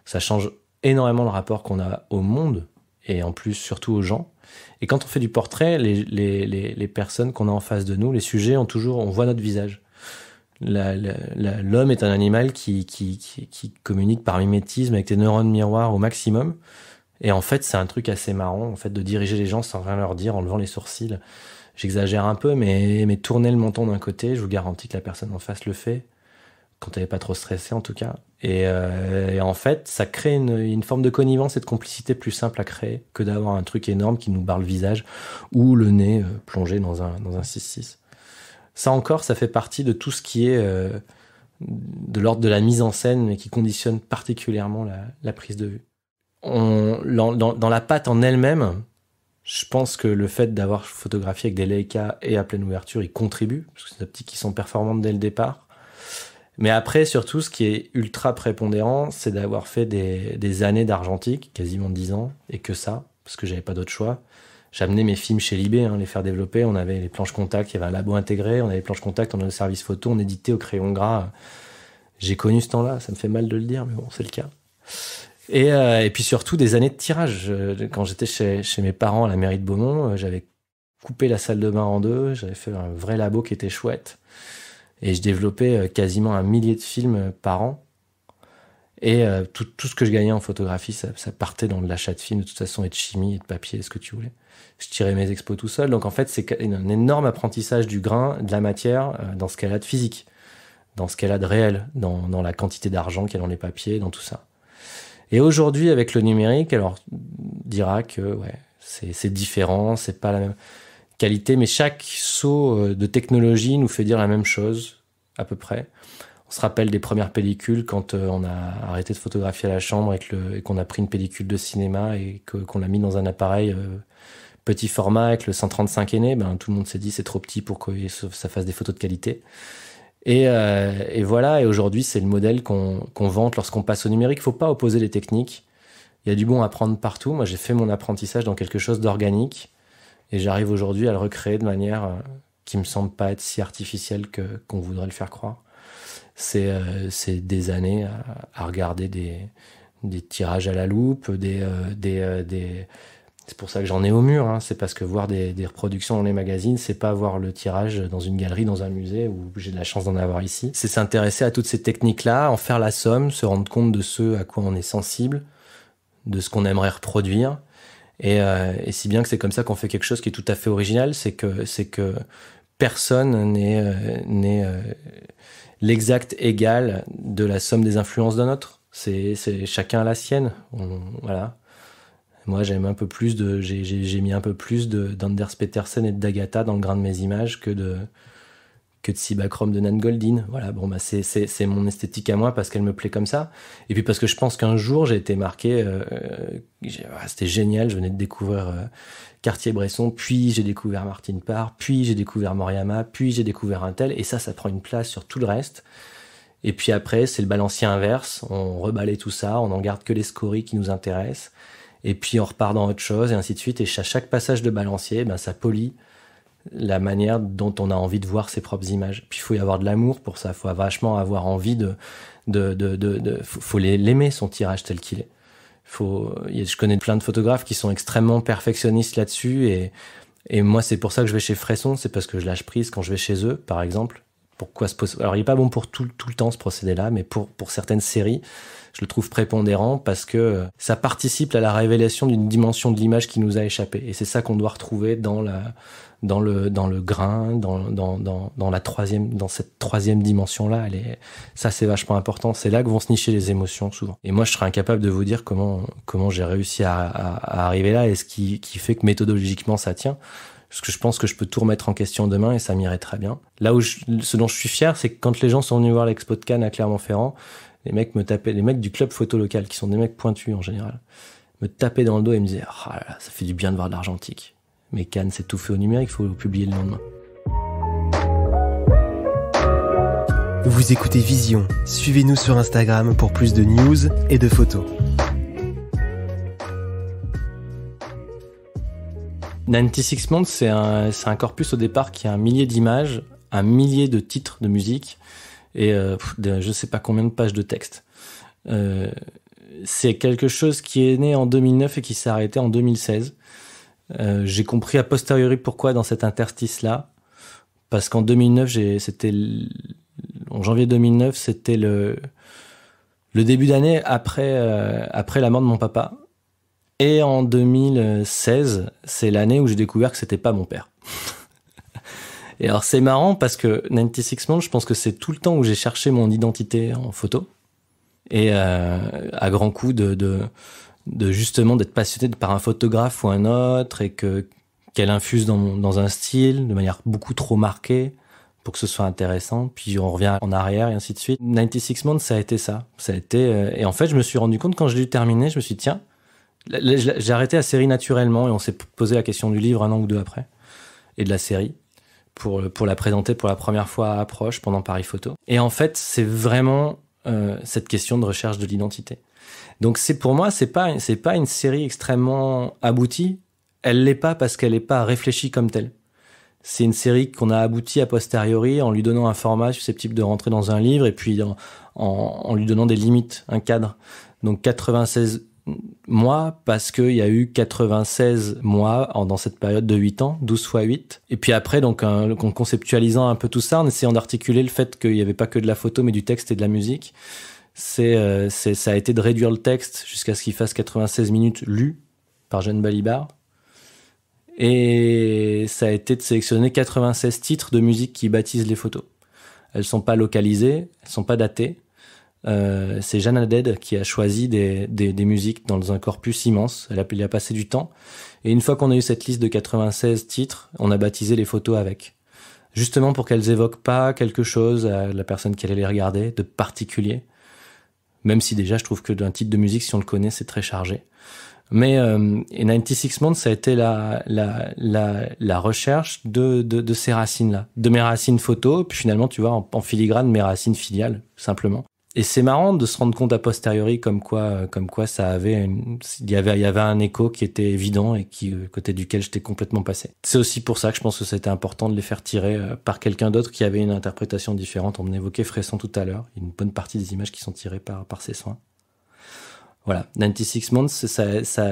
Ça change énormément le rapport qu'on a au monde et en plus surtout aux gens. Et quand on fait du portrait, les, les, personnes qu'on a en face de nous, les sujets, ont toujours, on voit notre visage. L'homme est un animal qui, qui, qui, communique par mimétisme avec des neurones miroirs au maximum. Et en fait, c'est un truc assez marrant, en fait, de diriger les gens sans rien leur dire, en levant les sourcils. J'exagère un peu, mais, mais tourner le menton d'un côté, je vous garantis que la personne en face le fait, quand elle n'est pas trop stressée en tout cas. Euh, et, en fait, ça crée une, forme de connivence et de complicité plus simple à créer que d'avoir un truc énorme qui nous barre le visage ou le nez euh, plongé dans un, dans un 6-6. Ça encore, ça fait partie de tout ce qui est euh, de l'ordre de la mise en scène, et qui conditionne particulièrement la, prise de vue. dans, la pâte en elle-même, je pense que le fait d'avoir photographié avec des Leica et à pleine ouverture, il contribue, parce que c'est des optiques qui sont performantes dès le départ. Mais après, surtout, ce qui est ultra prépondérant, c'est d'avoir fait des, années d'argentique, quasiment 10 ans, et que ça, parce que j'avais pas d'autre choix. J'amenais mes films chez Libé, hein, les faire développer. On avait les planches contact, il y avait un labo intégré, on avait les planches contact, on avait le service photo, on éditait au crayon gras. J'ai connu ce temps-là, ça me fait mal de le dire, mais bon, c'est le cas. Et, euh, puis surtout des années de tirage. Quand j'étais chez, chez, mes parents à la mairie de Beaumont, euh, j'avais coupé la salle de bain en deux, j'avais fait un vrai labo qui était chouette. Et je développais euh, quasiment un millier de films euh, par an. Et euh, tout, ce que je gagnais en photographie, ça, partait dans l'achat de films, de toute façon, et de chimie, et de papier, ce que tu voulais. Je tirais mes expos tout seul. Donc en fait, c'est un énorme apprentissage du grain, de la matière, dans ce qu'elle a de physique, dans ce qu'elle a de réel, dans, dans la quantité d'argent qu'elle a dans les papiers, dans tout ça. Et aujourd'hui, avec le numérique, alors dira que ouais, c'est différent, c'est pas la même qualité, mais chaque saut de technologie nous fait dire la même chose à peu près. On se rappelle des premières pellicules quand euh, on a arrêté de photographier à la chambre et qu'on a pris une pellicule de cinéma et qu'on l'a mis dans un appareil euh, petit format avec le 135 aîné. ben, tout le monde s'est dit c'est trop petit pour que ça fasse des photos de qualité. Euh, et, voilà, et aujourd'hui c'est le modèle qu'on vante lorsqu'on passe au numérique. Il faut pas opposer les techniques. Il y a du bon à prendre partout. Moi j'ai fait mon apprentissage dans quelque chose d'organique et j'arrive aujourd'hui à le recréer de manière qui me semble pas être si artificiel que qu'on voudrait le faire croire. C'est euh, des années à, regarder des, tirages à la loupe, euh, euh, des, c'est pour ça que j'en ai au mur. Hein. C'est parce que voir des, des, reproductions dans les magazines, c'est pas voir le tirage dans une galerie, dans un musée où j'ai de la chance d'en avoir ici. C'est s'intéresser à toutes ces techniques-là, en faire la somme, se rendre compte de ce à quoi on est sensible, de ce qu'on aimerait reproduire euh, et, si bien que c'est comme ça qu'on fait quelque chose qui est tout à fait original, c'est que, c'est que personne n'est, euh, euh, l'exact égal de la somme des influences d'un autre. C'est, chacun à la sienne. voilà. Moi, j'aime un peu plus de, j'ai, mis un peu plus d'Anders Petersen et d'Agatha dans le grain de mes images que de que de Cibachrome de Nan Goldin. Voilà, bon, bah, c'est, c'est, mon esthétique à moi parce qu'elle me plaît comme ça. Et puis parce que je pense qu'un jour, j'ai été marqué. Euh, ah, c'était génial, je venais de découvrir euh, Cartier-Bresson, puis j'ai découvert Martine Parr, puis j'ai découvert Moriyama, puis j'ai découvert un tel. Et ça, ça prend une place sur tout le reste. Et puis après, c'est le balancier inverse. On rebalait tout ça, on n'en garde que les scories qui nous intéressent. Et puis on repart dans autre chose, et ainsi de suite. Et à chaque passage de balancier, ben, ça polie la manière dont on a envie de voir ses propres images. Puis il faut y avoir de l'amour pour ça, il faut vachement avoir envie de... de, de, de, faut, l'aimer son tirage tel qu'il est. Faut, je connais plein de photographes qui sont extrêmement perfectionnistes là-dessus et, et moi c'est pour ça que je vais chez Fresson, c'est parce que je lâche prise quand je vais chez eux par exemple. Pourquoi Alors il n'est pas bon pour tout, le temps ce procédé-là, mais pour certaines séries, je le trouve prépondérant parce que euh, ça participe à la révélation d'une dimension de l'image qui nous a échappé. Et c'est ça qu'on doit retrouver dans le, grain, dans, la troisième, dans cette troisième dimension-là. ça, c'est vachement important. C'est là que vont se nicher les émotions, souvent. Et moi, je serais incapable de vous dire comment, j'ai réussi à, arriver là et ce qui, fait que méthodologiquement ça tient parce que je pense que je peux tout remettre en question demain et ça m'irait très bien. Là où ce dont je suis fier, c'est que quand les gens sont venus voir l'expo de Cannes à Clermont-Ferrand, les mecs me tapaient, les mecs du club photo local, qui sont des mecs pointus en général, me tapaient dans le dos et me disaient Ah là là, ça fait du bien de voir de l'argentique. Mais Cannes, c'est tout fait au numérique, il faut le publier le lendemain. Vous écoutez Vision. Suivez-nous sur Instagram pour plus de news et de photos. 96 Six Months, c'est un corpus au départ qui a un millier d'images, un millier de titres de musique, et euh, je ne sais pas combien de pages de texte. Euh, c'est quelque chose qui est né en 2009 et qui s'est arrêté en 2016. Euh, j'ai compris a posteriori pourquoi dans cet interstice-là. Parce qu'en 2009, c'était en janvier 2009, c'était le, début d'année après, après la mort de mon papa. Et en 2016, c'est l'année où j'ai découvert que c'était pas mon père. Et alors c'est marrant parce que 96 Months, je pense que c'est tout le temps où j'ai cherché mon identité en photo. Et euh, à grand coup, de, de, justement d'être passionné par un photographe ou un autre et que qu'elle infuse dans, un style de manière beaucoup trop marquée pour que ce soit intéressant, puis on revient en arrière et ainsi de suite. 96 Months, ça a été ça. Ça a été, euh, et en fait, je me suis rendu compte quand je l'ai terminé, je me suis dit, tiens, j'ai arrêté la série naturellement et on s'est posé la question du livre un an ou deux après et de la série. Euh, pour, la présenter pour la première fois à Approche pendant Paris Photo. Et en fait, c'est vraiment euh, cette question de recherche de l'identité. Donc c'est pour moi, c'est pas c'est pas une série extrêmement aboutie. Elle l'est pas parce qu'elle n'est pas réfléchie comme telle. C'est une série qu'on a aboutie a posteriori en lui donnant un format susceptible de rentrer dans un livre et puis en lui donnant des limites, un cadre. Donc 96 moi, parce qu'il y a eu 96 mois dans cette période de 8 ans, 12 fois 8. Et puis après, donc, en conceptualisant un peu tout ça, en essayant d'articuler le fait qu'il n'y avait pas que de la photo, mais du texte et de la musique, c'est, euh, ça a été de réduire le texte jusqu'à ce qu'il fasse 96 minutes lues par Jeanne Balibar. Et ça a été de sélectionner 96 titres de musique qui baptisent les photos. Elles sont pas localisées, elles sont pas datées. Euh, c'est Jeanne Haddad qui a choisi des, musiques dans un corpus immense. Elle a, a passé du temps. Et une fois qu'on a eu cette liste de 96 titres, on a baptisé les photos avec. Justement pour qu'elles évoquent pas quelque chose à la personne qui allait les regarder de particulier. Même si déjà, je trouve que d'un titre de musique, si on le connaît, c'est très chargé. Mais euh, et 96 Months, ça a été la, recherche de, ces racines-là, de mes racines photos. puis finalement, tu vois, en, filigrane, mes racines filiales, simplement et c'est marrant de se rendre compte a posteriori comme quoi, euh, comme quoi ça avait, il y avait, il y avait un écho qui était évident et qui euh, côté duquel j'étais complètement passé. C'est aussi pour ça que je pense que c'était important de les faire tirer euh, par quelqu'un d'autre qui avait une interprétation différente. On évoquait Fresson tout à l'heure. Une bonne partie des images qui sont tirées par par ses soins. Voilà, 96 Months, ça, ça,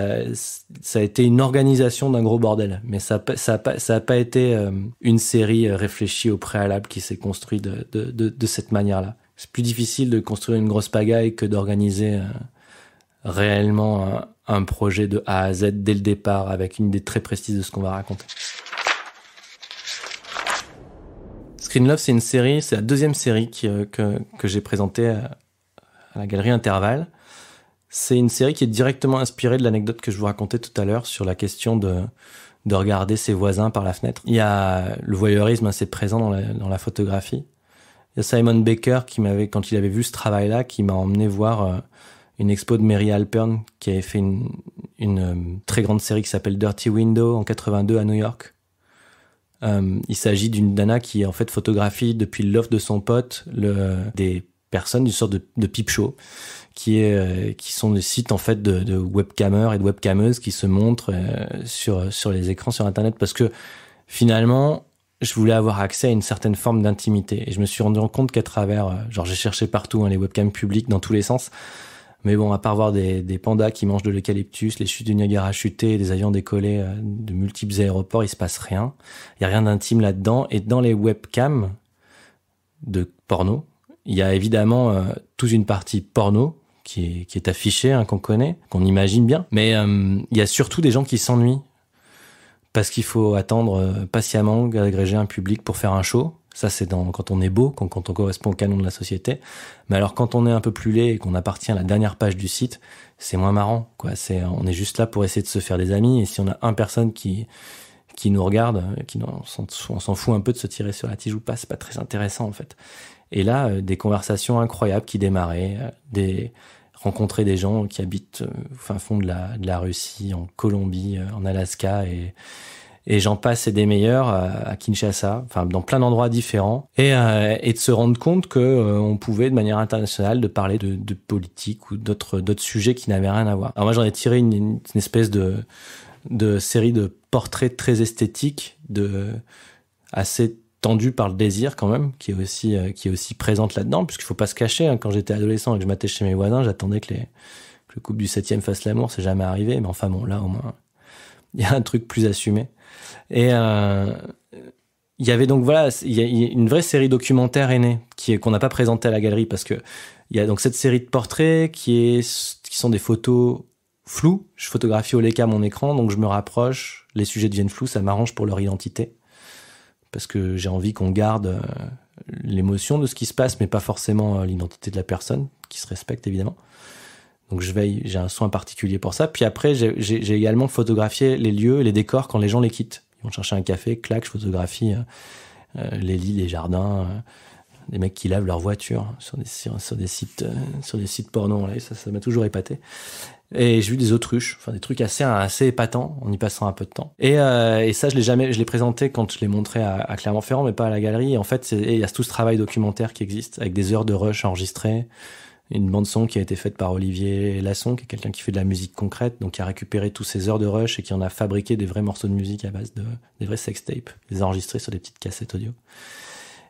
ça a été une organisation d'un gros bordel, mais ça n'a ça, ça a pas été une série réfléchie au préalable qui s'est construite de, de, de cette manière-là c'est plus difficile de construire une grosse pagaille que d'organiser euh, réellement un, projet de A à Z dès le départ avec une idée très précise de ce qu'on va raconter. Screen Love, c'est une série, c'est la deuxième série euh, que, j'ai présentée euh, à, la galerie Intervalle. C'est une série qui est directement inspirée de l'anecdote que je vous racontais tout à l'heure sur la question de, de regarder ses voisins par la fenêtre. Il y a le voyeurisme assez présent dans la photographie. Simon Baker qui m'avait, quand il avait vu ce travail-là, qui m'a emmené voir euh, une expo de Mary Alpern qui avait fait une, euh, très grande série qui s'appelle Dirty Window en 82 à New York. Euh, il s'agit d'une dana qui en fait photographie depuis l'offre de son pote des personnes du sorte de, de peep show qui sont des sites en fait de, de et de webcameuses qui se montrent sur les écrans sur internet parce que finalement je voulais avoir accès à une certaine forme d'intimité. Et je me suis rendu compte qu'à travers, euh, genre j'ai cherché partout hein, les webcams publiques dans tous les sens, mais bon, à part voir des, pandas qui mangent de l'eucalyptus, les chutes du Niagara chutées, des avions décollés euh, de multiples aéroports, il se passe rien. Il y a rien d'intime là-dedans. Et dans les webcams de porno, il y a évidemment euh, toute une partie porno qui est, qui est affichée, hein, qu'on connaît, qu'on imagine bien. Mais il y a surtout des gens qui s'ennuient parce qu'il faut attendre euh, patiemment d'agréger un public pour faire un show. Ça, c'est quand on est beau, quand, on correspond au canon de la société. Mais alors, quand on est un peu plus laid et qu'on appartient à la dernière page du site, c'est moins marrant. Quoi. C'est, on est juste là pour essayer de se faire des amis. Et si on a un personne qui, qui nous regarde, euh, qui, on s'en fout un peu de se tirer sur la tige ou pas, c'est pas très intéressant en fait. Et là, euh, des conversations incroyables qui démarraient, des, rencontrer des gens qui habitent euh, au fin fond de la, de la Russie, en Colombie, euh, en Alaska et, et j'en passe et des meilleurs à Kinshasa, enfin dans plein d'endroits différents, et, euh, et, de se rendre compte que on pouvait de manière internationale de parler de, politique ou d'autres d'autres sujets qui n'avaient rien à voir. Alors moi j'en ai tiré une, une, espèce de de série de portraits très esthétiques, de assez tendu par le désir quand même, qui est aussi, euh, qui est aussi présente là-dedans, puisqu'il faut pas se cacher. Hein, quand j'étais adolescent et que je m'attachais chez mes voisins, j'attendais que, les, que le couple du septième fasse l'amour, c'est jamais arrivé. Mais enfin bon, là au moins, il y a un truc plus assumé. Et euh, il y avait donc voilà, il y a une vraie série documentaire est née, qui qu'on n'a pas présentée à la galerie parce que il y a donc cette série de portraits qui est, qui sont des photos floues. Je photographie au Leica mon écran, donc je me rapproche, les sujets deviennent flous, ça m'arrange pour leur identité parce que j'ai envie qu'on garde euh, l'émotion de ce qui se passe, mais pas forcément euh, l'identité de la personne, qui se respecte évidemment. Donc je veille, j'ai un soin particulier pour ça. Puis après, j'ai également photographié les lieux, les décors quand les gens les quittent. Ils vont chercher un café, clac, je photographie euh, les lits, les jardins, des mecs qui lavent leur voiture sur des, sur, des sites, sur des sites porno. Là, ça, m'a toujours épaté. Et j'ai vu des autruches, enfin des trucs assez assez épatants en y passant un peu de temps. Et, euh, et ça, je l'ai jamais, je l'ai présenté quand je l'ai montré à, Clermont-Ferrand, mais pas à la galerie. en fait, il y a tout ce travail documentaire qui existe avec des heures de rush enregistrées, une bande son qui a été faite par Olivier Lasson, qui est quelqu'un qui fait de la musique concrète, donc qui a récupéré tous ces heures de rush et qui en a fabriqué des vrais morceaux de musique à base de des vrais sextapes, les enregistrés sur des petites cassettes audio.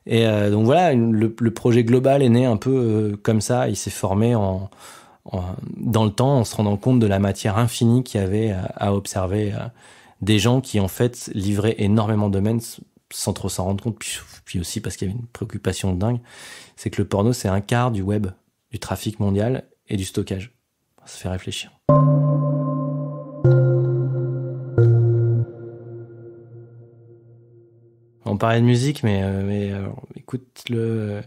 Et euh, donc voilà, le, projet global est né un peu euh, comme ça. Il s'est formé en euh, dans le temps en se rendant compte de la matière infinie qu'il y avait euh, à observer euh, des gens qui en fait livraient énormément de domaines sans trop s'en rendre compte, puis, aussi parce qu'il y avait une préoccupation dingue, c'est que le porno c'est un quart du web, du trafic mondial et du stockage. Ça fait réfléchir. On parlait de musique, mais écoute le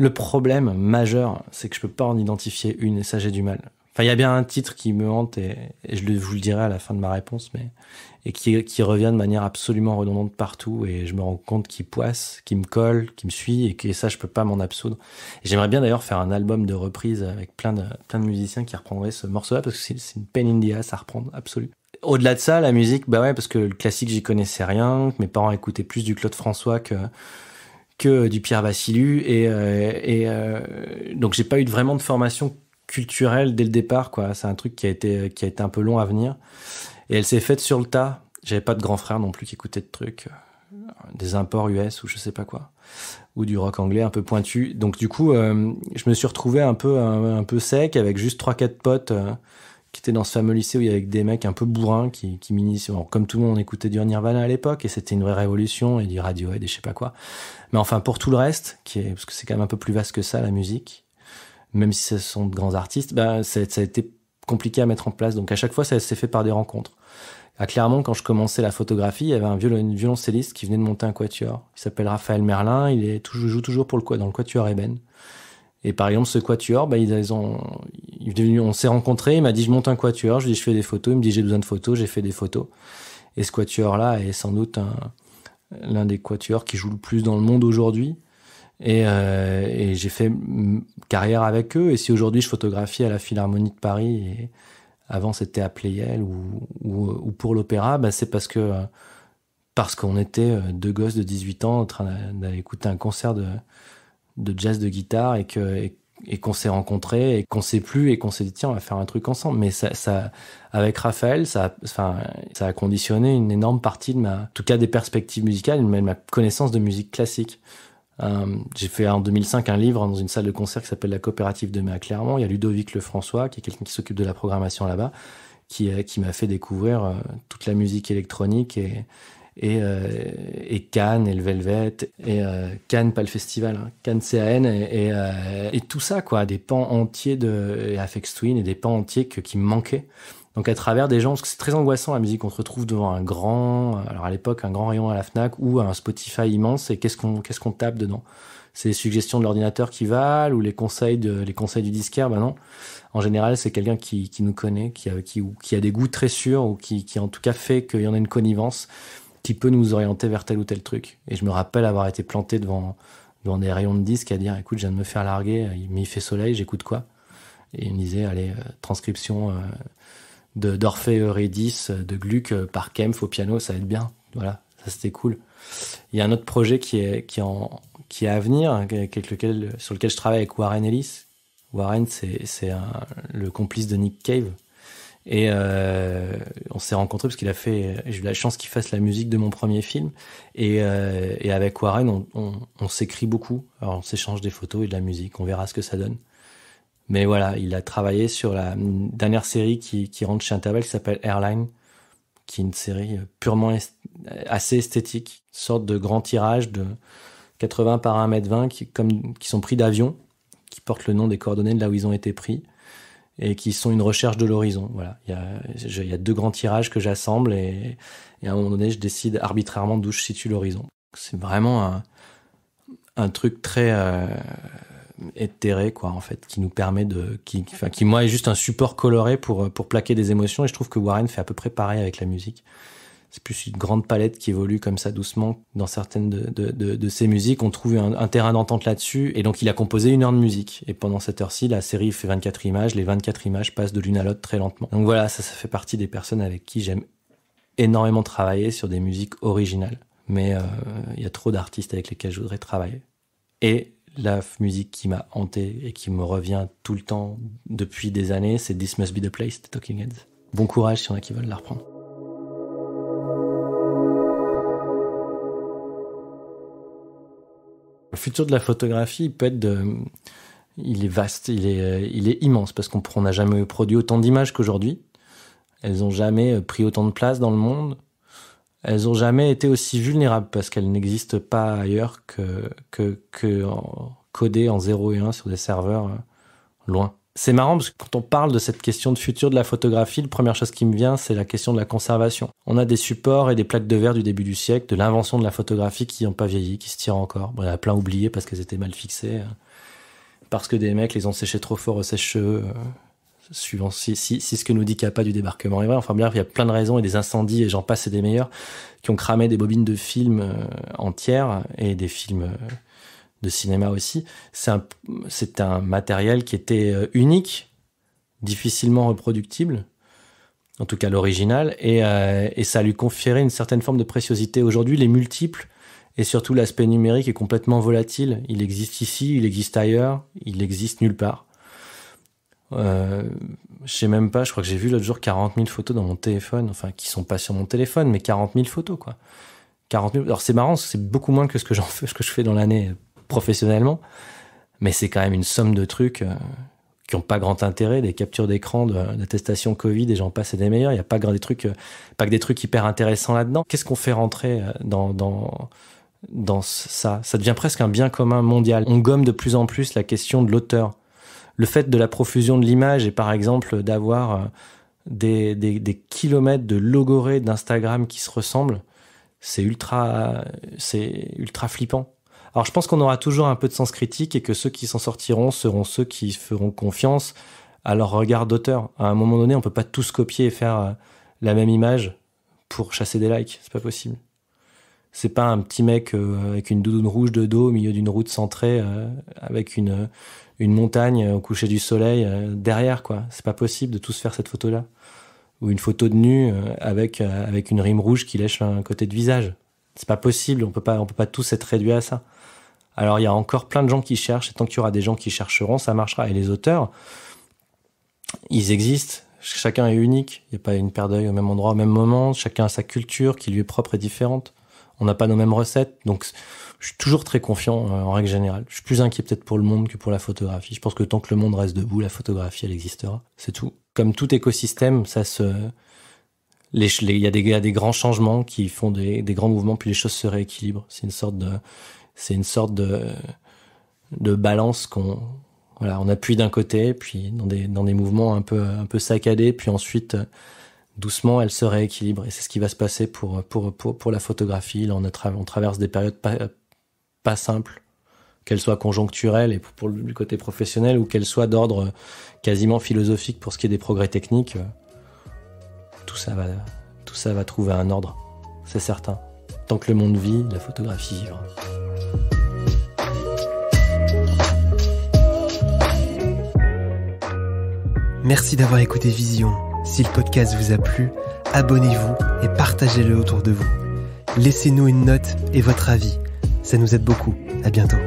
le problème majeur, c'est que je peux pas en identifier une, et ça j'ai du mal. Enfin, il y a bien un titre qui me hante, et, je, vous le dirai à la fin de ma réponse, mais et qui, revient de manière absolument redondante partout, et je me rends compte qu'il poisse, qu'il me colle, qu'il me suit, et que ça, je peux pas m'en absoudre. J'aimerais bien d'ailleurs faire un album de reprise avec plein de, plein de musiciens qui reprendraient ce morceau-là, parce que c'est une peine india à reprendre, absolue. Au-delà de ça, la musique, bah ouais, parce que le classique, j'y connaissais rien, mes parents écoutaient plus du Claude François que que du Pierre Vassilu et, euh, euh, donc j'ai pas eu vraiment de formation culturelle dès le départ quoi. C'est un truc qui a été qui a été un peu long à venir et elle s'est faite sur le tas. J'avais pas de grand frère non plus qui écoutait de trucs, euh, des imports US ou je sais pas quoi ou du rock anglais un peu pointu. Donc du coup, je me suis retrouvé un peu un, peu sec avec juste trois quatre potes qui était dans ce fameux lycée où il y avait des mecs un peu bourrins qui, qui Comme tout le monde, on écoutait du Nirvana à l'époque et c'était une vraie révolution et du radio et je sais pas quoi. Mais enfin, pour tout le reste, qui est, parce que c'est quand même un peu plus vaste que ça, la musique, même si ce sont de grands artistes, bah, ça, a été compliqué à mettre en place. Donc à chaque fois, ça s'est fait par des rencontres. À Clermont, quand je commençais la photographie, il y avait un violon, violoncelliste qui venait de monter un quatuor. Il s'appelle Raphaël Merlin. Il joue toujours pour le, dans le quatuor Eben. Et par exemple, ce quatuor, bah, ils ont, ils, on s'est rencontré, il m'a dit je monte un quatuor, je dis je fais des photos, il me dit j'ai besoin de photos, j'ai fait des photos. Et ce quatuor-là est sans doute l'un des quatuors qui joue le plus dans le monde aujourd'hui. Et, euh, j'ai fait carrière avec eux. Et si aujourd'hui je photographie à la Philharmonie de Paris, et avant c'était à Playel ou, ou, pour l'opéra, bah, c'est parce que parce qu'on était euh, deux gosses de 18 ans en train d'écouter un concert de, de jazz de guitare et que qu'on s'est rencontrés et qu'on s'est plu et qu'on s'est dit tiens on va faire un truc ensemble mais ça, avec Raphaël ça ça a conditionné une énorme partie de ma en tout cas des perspectives musicales mais de ma connaissance de musique classique euh, j'ai fait en 2005 un livre dans une salle de concert qui s'appelle la coopérative de à Clermont il y a Ludovic Lefrançois qui est quelqu'un qui s'occupe de la programmation là-bas qui, euh, qui m'a fait découvrir euh, toute la musique électronique et, euh, et, Cannes et le Velvet et euh, Cannes pas le festival hein. Cannes CAN et, euh, et, tout ça quoi des pans entiers de Afex Twin et des pans entiers qui me manquaient donc à travers des gens, parce que c'est très angoissant la musique, on se retrouve devant un grand, alors à l'époque un grand rayon à la Fnac ou un Spotify immense et qu'est-ce qu'on qu'est-ce qu'on tape dedans C'est les suggestions de l'ordinateur qui valent ou les conseils de les conseils du disquaire Ben non, en général c'est quelqu'un qui, nous connaît, qui a qui, a des goûts très sûrs ou qui, qui en tout cas fait qu'il y en a une connivence qui peut nous orienter vers tel ou tel truc. Et je me rappelle avoir été planté devant, devant des rayons de disques à dire écoute, je viens de me faire larguer, euh, mais il fait soleil, j'écoute quoi Et il me disait allez, euh, transcription euh, de d'Orphée Eurydice, de Gluck par Kempf au piano, ça va être bien. Voilà, ça c'était cool. Il y a un autre projet qui est, qui en, qui à venir, hein, sur lequel je travaille avec Warren Ellis. Warren, c'est le complice de Nick Cave. Et euh, on s'est rencontrés parce qu'il a fait, j'ai eu la chance qu'il fasse la musique de mon premier film. Et, euh, avec Warren, on, s'écrit beaucoup. Alors on s'échange des photos et de la musique. On verra ce que ça donne. Mais voilà, il a travaillé sur la dernière série qui, rentre chez Interval qui s'appelle Airline, qui est une série purement assez esthétique, sorte de grand tirage de 80 par 1 m 20 comme, qui sont pris d'avion, qui portent le nom des coordonnées de là où ils ont été pris et qui sont une recherche de l'horizon. Voilà, il y, a, deux grands tirages que j'assemble et, à un moment donné, je décide arbitrairement d'où je situe l'horizon. C'est vraiment un, truc très euh, éthéré, quoi, en fait, qui nous permet de, qui, qui, qui moi est juste un support coloré pour pour plaquer des émotions. Et je trouve que Warren fait à peu près pareil avec la musique c'est plus une grande palette qui évolue comme ça doucement dans certaines de, ses musiques. On trouve un, terrain d'entente là-dessus. Et donc, il a composé une heure de musique. Et pendant cette heure-ci, la série fait 24 images. Les 24 images passent de l'une à l'autre très lentement. Donc voilà, ça, ça fait partie des personnes avec qui j'aime énormément travailler sur des musiques originales. Mais euh, il y a trop d'artistes avec lesquels je voudrais travailler. Et la musique qui m'a hanté et qui me revient tout le temps depuis des années, c'est This Must Be the Place the Talking Heads. Bon courage si on a qui veulent la reprendre. Le futur de la photographie peut être il est vaste, il est, il est immense parce qu'on n'a jamais produit autant d'images qu'aujourd'hui. Elles ont jamais pris autant de place dans le monde. Elles ont jamais été aussi vulnérables parce qu'elles n'existent pas ailleurs que, que, codées en 0 et 1 sur des serveurs euh, loin. C'est marrant parce que quand on parle de cette question de futur de la photographie, la première chose qui me vient, c'est la question de la conservation. On a des supports et des plaques de verre du début du siècle, de l'invention de la photographie qui n'ont pas vieilli, qui se tirent encore. il y en a plein oubliés parce qu'elles étaient mal fixées, hein. parce que des mecs les ont séchées trop fort au sèche-cheveux euh, suivant si, si, ce que nous dit pas du débarquement est vrai. Enfin, bien, il y a plein de raisons et des incendies et j'en passe et des meilleurs qui ont cramé des bobines de films euh, entières et des films euh, de cinéma aussi, c'est un, un matériel qui était euh, unique, difficilement reproductible, en tout cas l'original, euh, et, ça lui conférait une certaine forme de préciosité. Aujourd'hui, les multiples et surtout l'aspect numérique est complètement volatile. Il existe ici, il existe ailleurs, il existe nulle part. Euh, je ne sais même pas, je crois que j'ai vu l'autre jour 40 000 photos dans mon téléphone, enfin qui sont pas sur mon téléphone, mais 40 000 photos quoi. 40 Alors c'est marrant, c'est beaucoup moins que ce que, j'en fais, ce que je fais dans l'année professionnellement. Mais c'est quand même une somme de trucs euh, qui n'ont pas grand intérêt, des captures d'écran, d'attestations Covid, et j'en passe et des meilleurs. Il n'y a pas, grand des trucs, euh, pas que des trucs hyper intéressants là-dedans. Qu'est-ce qu'on fait rentrer euh, dans, dans, ça Ça devient presque un bien commun mondial. On gomme de plus en plus la question de l'auteur. Le fait de la profusion de l'image et par exemple d'avoir des, kilomètres de logorés d'Instagram qui se ressemblent, c'est ultra, c'est ultra flippant. Alors je pense qu'on aura toujours un peu de sens critique et que ceux qui s'en sortiront seront ceux qui feront confiance à leur regard d'auteur. À un moment donné, on peut pas tous copier et faire euh, la même image pour chasser des likes, c'est pas possible. C'est pas un petit mec euh, avec une doudoune rouge de dos au milieu d'une route centrée euh, avec une montagne au coucher du soleil derrière quoi. C'est pas possible de tous faire cette photo là ou une photo de nu avec avec une rime rouge qui lèche un côté de visage. C'est pas possible. On peut pas, on peut pas tous être réduits à ça. Alors il y a encore plein de gens qui cherchent. Et tant qu'il y aura des gens qui chercheront, ça marchera. Et les auteurs, ils existent. Chacun est unique. Il n'y a pas une paire d'œil au même endroit, au même moment. Chacun a sa culture qui lui est propre et différente. On n'a pas nos mêmes recettes. Donc je suis toujours très confiant euh, en règle générale. Je suis plus inquiet peut-être pour le monde que pour la photographie. Je pense que tant que le monde reste debout, la photographie, elle existera. C'est tout. Comme tout écosystème, ça se, il y a des, des grands changements qui font des, grands mouvements, puis les choses se rééquilibrent. C'est une sorte de, c'est une sorte de, de balance qu'on, voilà, on appuie d'un côté, puis dans des, mouvements un peu, un peu saccadés, puis ensuite, doucement, elle se rééquilibre. Et c'est ce qui va se passer pour, pour, pour, la photographie. Là, on, on traverse des périodes pas, pas simples, qu'elles soient conjoncturelles et pour, pour le côté professionnel, ou qu'elles soient d'ordre quasiment philosophique pour ce qui est des progrès techniques tout ça va, tout ça va trouver un ordre, c'est certain. Tant que le monde vit, la photographie vivra. Merci d'avoir écouté Vision. Si le podcast vous a plu, abonnez-vous et partagez-le autour de vous. Laissez-nous une note et votre avis. Ça nous aide beaucoup. À bientôt.